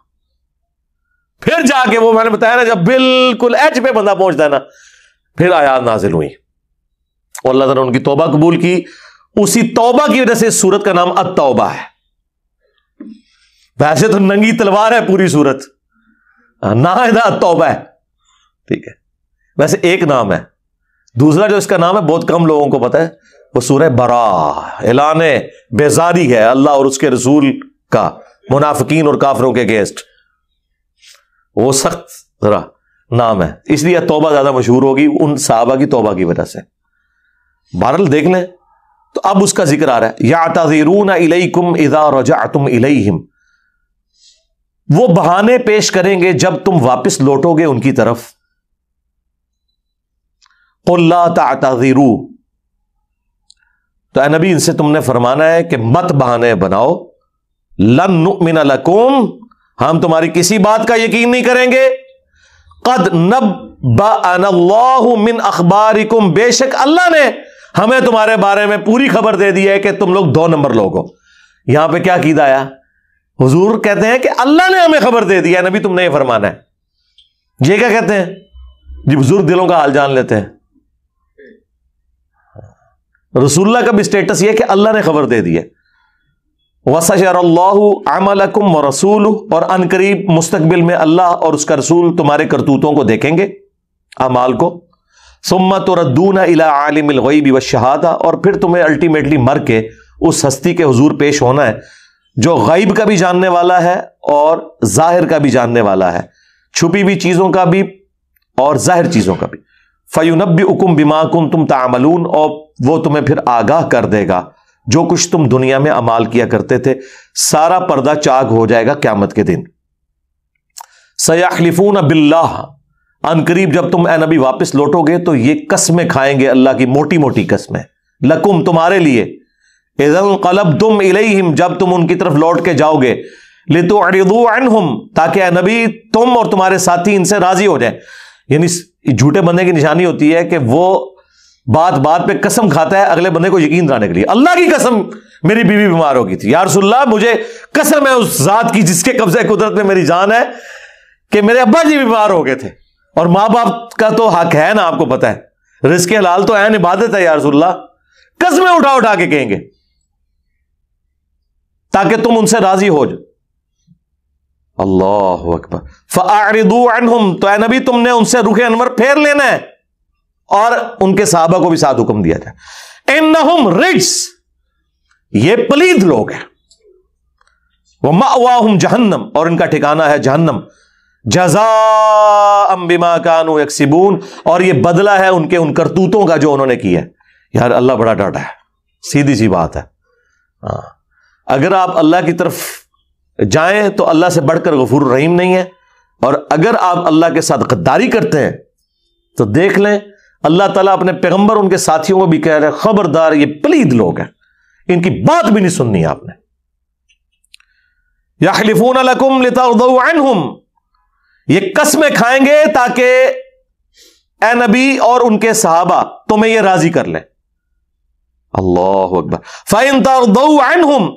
फिर जाके वो मैंने बताया ना जब बिल्कुल एच पे बंदा पहुंचता है ना फिर आयात नाजिल हुई और अल्लाह तला उनकी तोबा कबूल की उसी तोबा की वजह से इस सूरत का नाम अतौबा है वैसे तो नंगी तलवार है पूरी सूरत नाहदा तौबा है ठीक है वैसे एक नाम है दूसरा जो इसका नाम है बहुत कम लोगों को पता है वो है बरा ऐलान बेजारी है अल्लाह और उसके रसूल का मुनाफिकीन और काफरों के गेस्ट वो सख्त जरा नाम है इसलिए तोबा ज्यादा मशहूर होगी उन साहबा की तोबा की वजह से बहरल देख लें तो अब उसका जिक्र आ रहा है या तजीरून इलेकुम इदा रजा तुम हिम वो बहाने पेश करेंगे जब तुम वापस लौटोगे उनकी तरफ ताजीरू तो नबी इनसे तुमने फरमाना है कि मत बहाने बनाओ लन मिन लकुम हम तुम्हारी किसी बात का यकीन नहीं करेंगे कद नब मिन अखबारिकुम बेशक अल्लाह ने हमें तुम्हारे बारे में पूरी खबर दे दी है कि तुम लोग दो नंबर लोग हो यहां पर क्या कीदा आया हुजूर कहते हैं कि अल्लाह ने हमें खबर दे दिया नबी तुमने ये फरमाना है ये क्या कहते हैं जी बुजुर्ग दिलों का हाल जान लेते हैं रसूल्ला का भी स्टेटस ये कि अल्लाह ने खबर दे दी है वसरल्लाकुम व रसूल और अनकरीब मुस्तबिल में अल्लाह और उसका रसूल तुम्हारे करतूतों को देखेंगे अमाल को सुम्मत और रद्दून व शहादा और फिर तुम्हें अल्टीमेटली मर के उस हस्ती के हजूर पेश होना है जो गईब का भी जानने वाला है और जाहिर का भी जानने वाला है छुपी हुई चीज़ों का भी और जाहिर चीज़ों का भी फयूनबी उकुम बिमाकुम तुम तामलून और वो तुम्हें फिर आगाह कर देगा जो कुछ तुम दुनिया में अमाल किया करते थे सारा पर्दा चाग हो जाएगा क्यामत के दिन सयाखलिफून बिल्लाह अनकरीब जब तुम ए नबी वापस लौटोगे तो ये कस्में खाएंगे अल्लाह की मोटी मोटी कस्में लकुम तुम्हारे लिए कलब तुम इलेम जब तुम उनकी तरफ लौट के जाओगे लितु अरिदुम ताकि ए नबी तुम और तुम्हारे साथी इनसे राजी हो जाए यानी झूठे बंदे की निशानी होती है कि वो बात बात पे कसम खाता है अगले बंदे को यकीन दिलाने के लिए अल्लाह की कसम मेरी बीवी बीमार हो गई थी यारसुल्ला मुझे कसम है उस जात की जिसके कब्जे कुदरत में मेरी जान है कि मेरे अब्बा जी बीमार हो गए थे और मां बाप का तो हक है ना आपको पता है रिस्क हलाल तो है इबादत है यारसुल्ला कसमें उठा उठा के कहेंगे ताकि तुम उनसे राजी हो जाओ अल्लाह अकबर फ़ारिदू तो नबी तुमने उनसे रुखे अनवर फेर लेना है और उनके साहबा को भी साथ हुक्म दिया जाए इन नहुम रिड्स ये पलीद लोग हैं वह माहम जहन्नम और इनका ठिकाना है जहन्नम जजा अंबिमा कानू यकसिबून और ये बदला है उनके उन करतूतों का जो उन्होंने किया है यार अल्लाह बड़ा डाटा है सीधी सी बात है आ, हाँ। अगर आप अल्लाह की तरफ जाएं तो अल्लाह से बढ़कर गफूर रहीम नहीं है और अगर आप अल्लाह के साथ गद्दारी करते हैं तो देख लें अल्लाह ताला अपने पैगंबर उनके साथियों को भी कह रहे खबरदार ये पलीद लोग हैं इनकी बात भी नहीं सुननी आपने याखलिफून अलकुम लिताउदउअनहुम ये कस्में खाएंगे ताकि ए नबी और उनके सहाबा तुम्हें ये राजी कर ले अल्लाह अकबर फाइन ताउदउअनहुम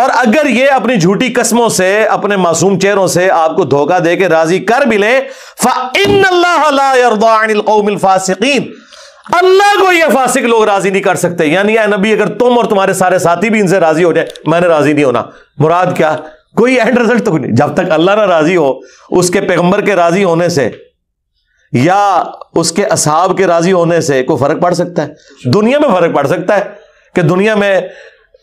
और अगर ये अपनी झूठी कस्मों से अपने मासूम चेहरों से आपको धोखा दे के राजी कर भी ले अल्लाह को ये फासिक लोग राजी नहीं कर सकते यानी या नबी अगर तुम और तुम्हारे सारे साथी भी इनसे राजी हो जाए मैंने राजी नहीं होना मुराद क्या कोई एंड रिजल्ट तो नहीं जब तक अल्लाह ना राजी हो उसके पैगंबर के राजी होने से या उसके असहाब के राजी होने से कोई फर्क पड़ सकता है दुनिया में फर्क पड़ सकता है कि दुनिया में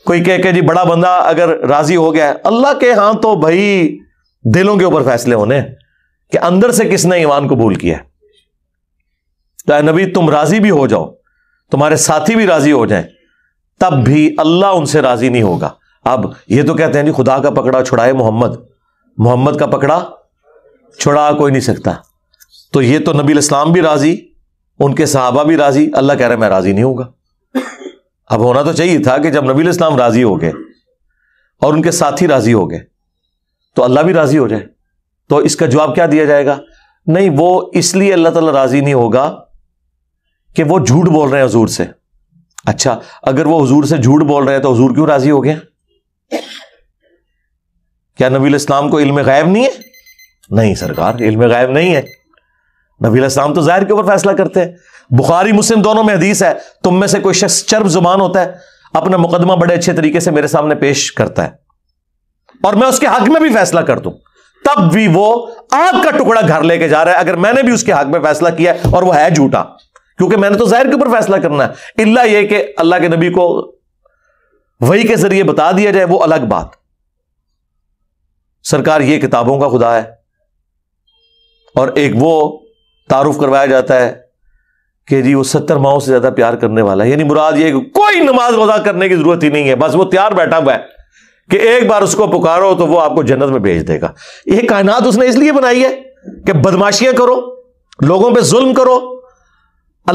कोई कह के जी बड़ा बंदा अगर राजी हो गया अल्लाह के हां तो भाई दिलों के ऊपर फैसले होने कि अंदर से किसने ईमान कबूल किया है तो नबी तुम राजी भी हो जाओ तुम्हारे साथी भी राजी हो जाए तब भी अल्लाह उनसे राजी नहीं होगा अब ये तो कहते हैं जी खुदा का पकड़ा छुड़ाए मोहम्मद मोहम्मद का पकड़ा छुड़ा कोई नहीं सकता तो ये तो नबी इस्लाम भी राजी उनके साहबा भी राजी अल्लाह कह रहे मैं राजी नहीं होगा अब होना तो चाहिए था कि जब नबी इस्लाम राजी हो गए और उनके साथी राजी हो गए तो अल्लाह भी राजी हो जाए तो इसका जवाब क्या दिया जाएगा नहीं वो इसलिए अल्लाह ताला राजी नहीं होगा कि वो झूठ बोल रहे हैं हजूर से अच्छा अगर वो हजूर से झूठ बोल रहे हैं तो हजूर क्यों राजी हो गए क्या नबी इस्लाम को इल्म गायब नहीं है नहीं सरकार इल्म गायब नहीं है नबी इस्लाम तो जाहिर के ऊपर फैसला करते हैं बुखारी मुस्लिम दोनों में हदीस है तुम में से कोई शख्स चर्ब जुबान होता है अपना मुकदमा बड़े अच्छे तरीके से मेरे सामने पेश करता है और मैं उसके हक में भी फैसला कर दू तब भी वो आग का टुकड़ा घर लेके जा रहा है अगर मैंने भी उसके हक में फैसला किया और वह है झूठा क्योंकि मैंने तो जाहिर के ऊपर फैसला करना है इल्ला यह कि अल्लाह के नबी को वही के जरिए बता दिया जाए वो अलग बात सरकार ये किताबों का खुदा है और एक वो तारुफ करवाया जाता है कि जी वो सत्तर माओ से ज्यादा प्यार करने वाला है यानी मुराद ये कोई नमाज वजा करने की जरूरत ही नहीं है बस वो तैयार बैठा हुआ है कि एक बार उसको पुकारो तो वो आपको जन्नत में भेज देगा ये कायनात उसने इसलिए बनाई है कि बदमाशियां करो लोगों पे जुल्म करो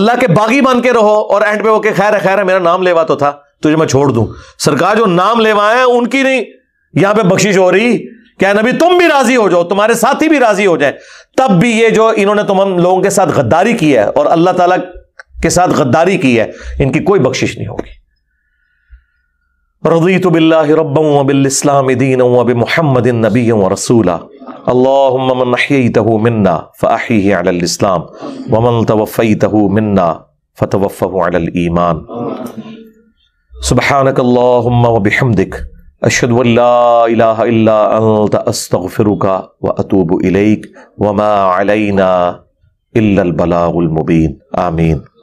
अल्लाह के बागी बन के रहो और एंड पे वो के खैर है खैर है मेरा नाम लेवा तो था तुझे मैं छोड़ दूं सरकार जो नाम लेवाए उनकी नहीं यहां पे बख्शिश हो रही क्या नबी तुम भी राजी हो जाओ तुम्हारे साथी भी राजी हो जाए तब भी ये जो इन्होंने तुम हम लोगों के साथ गद्दारी की है और अल्लाह ताला के साथ गद्दारी की है इनकी कोई बख्शिश नहीं होगी रजी तो बिल्ला रबीस्लाम दीन अब मोहम्मद नबी على الاسلام ومن توفيته منا فتوفه على الايمان سبحانك اللهم وبحمدك أشهد أن لا إله إلا أنت أستغفرك وأتوب إليك وما علينا إلا البلاغ المبين آمين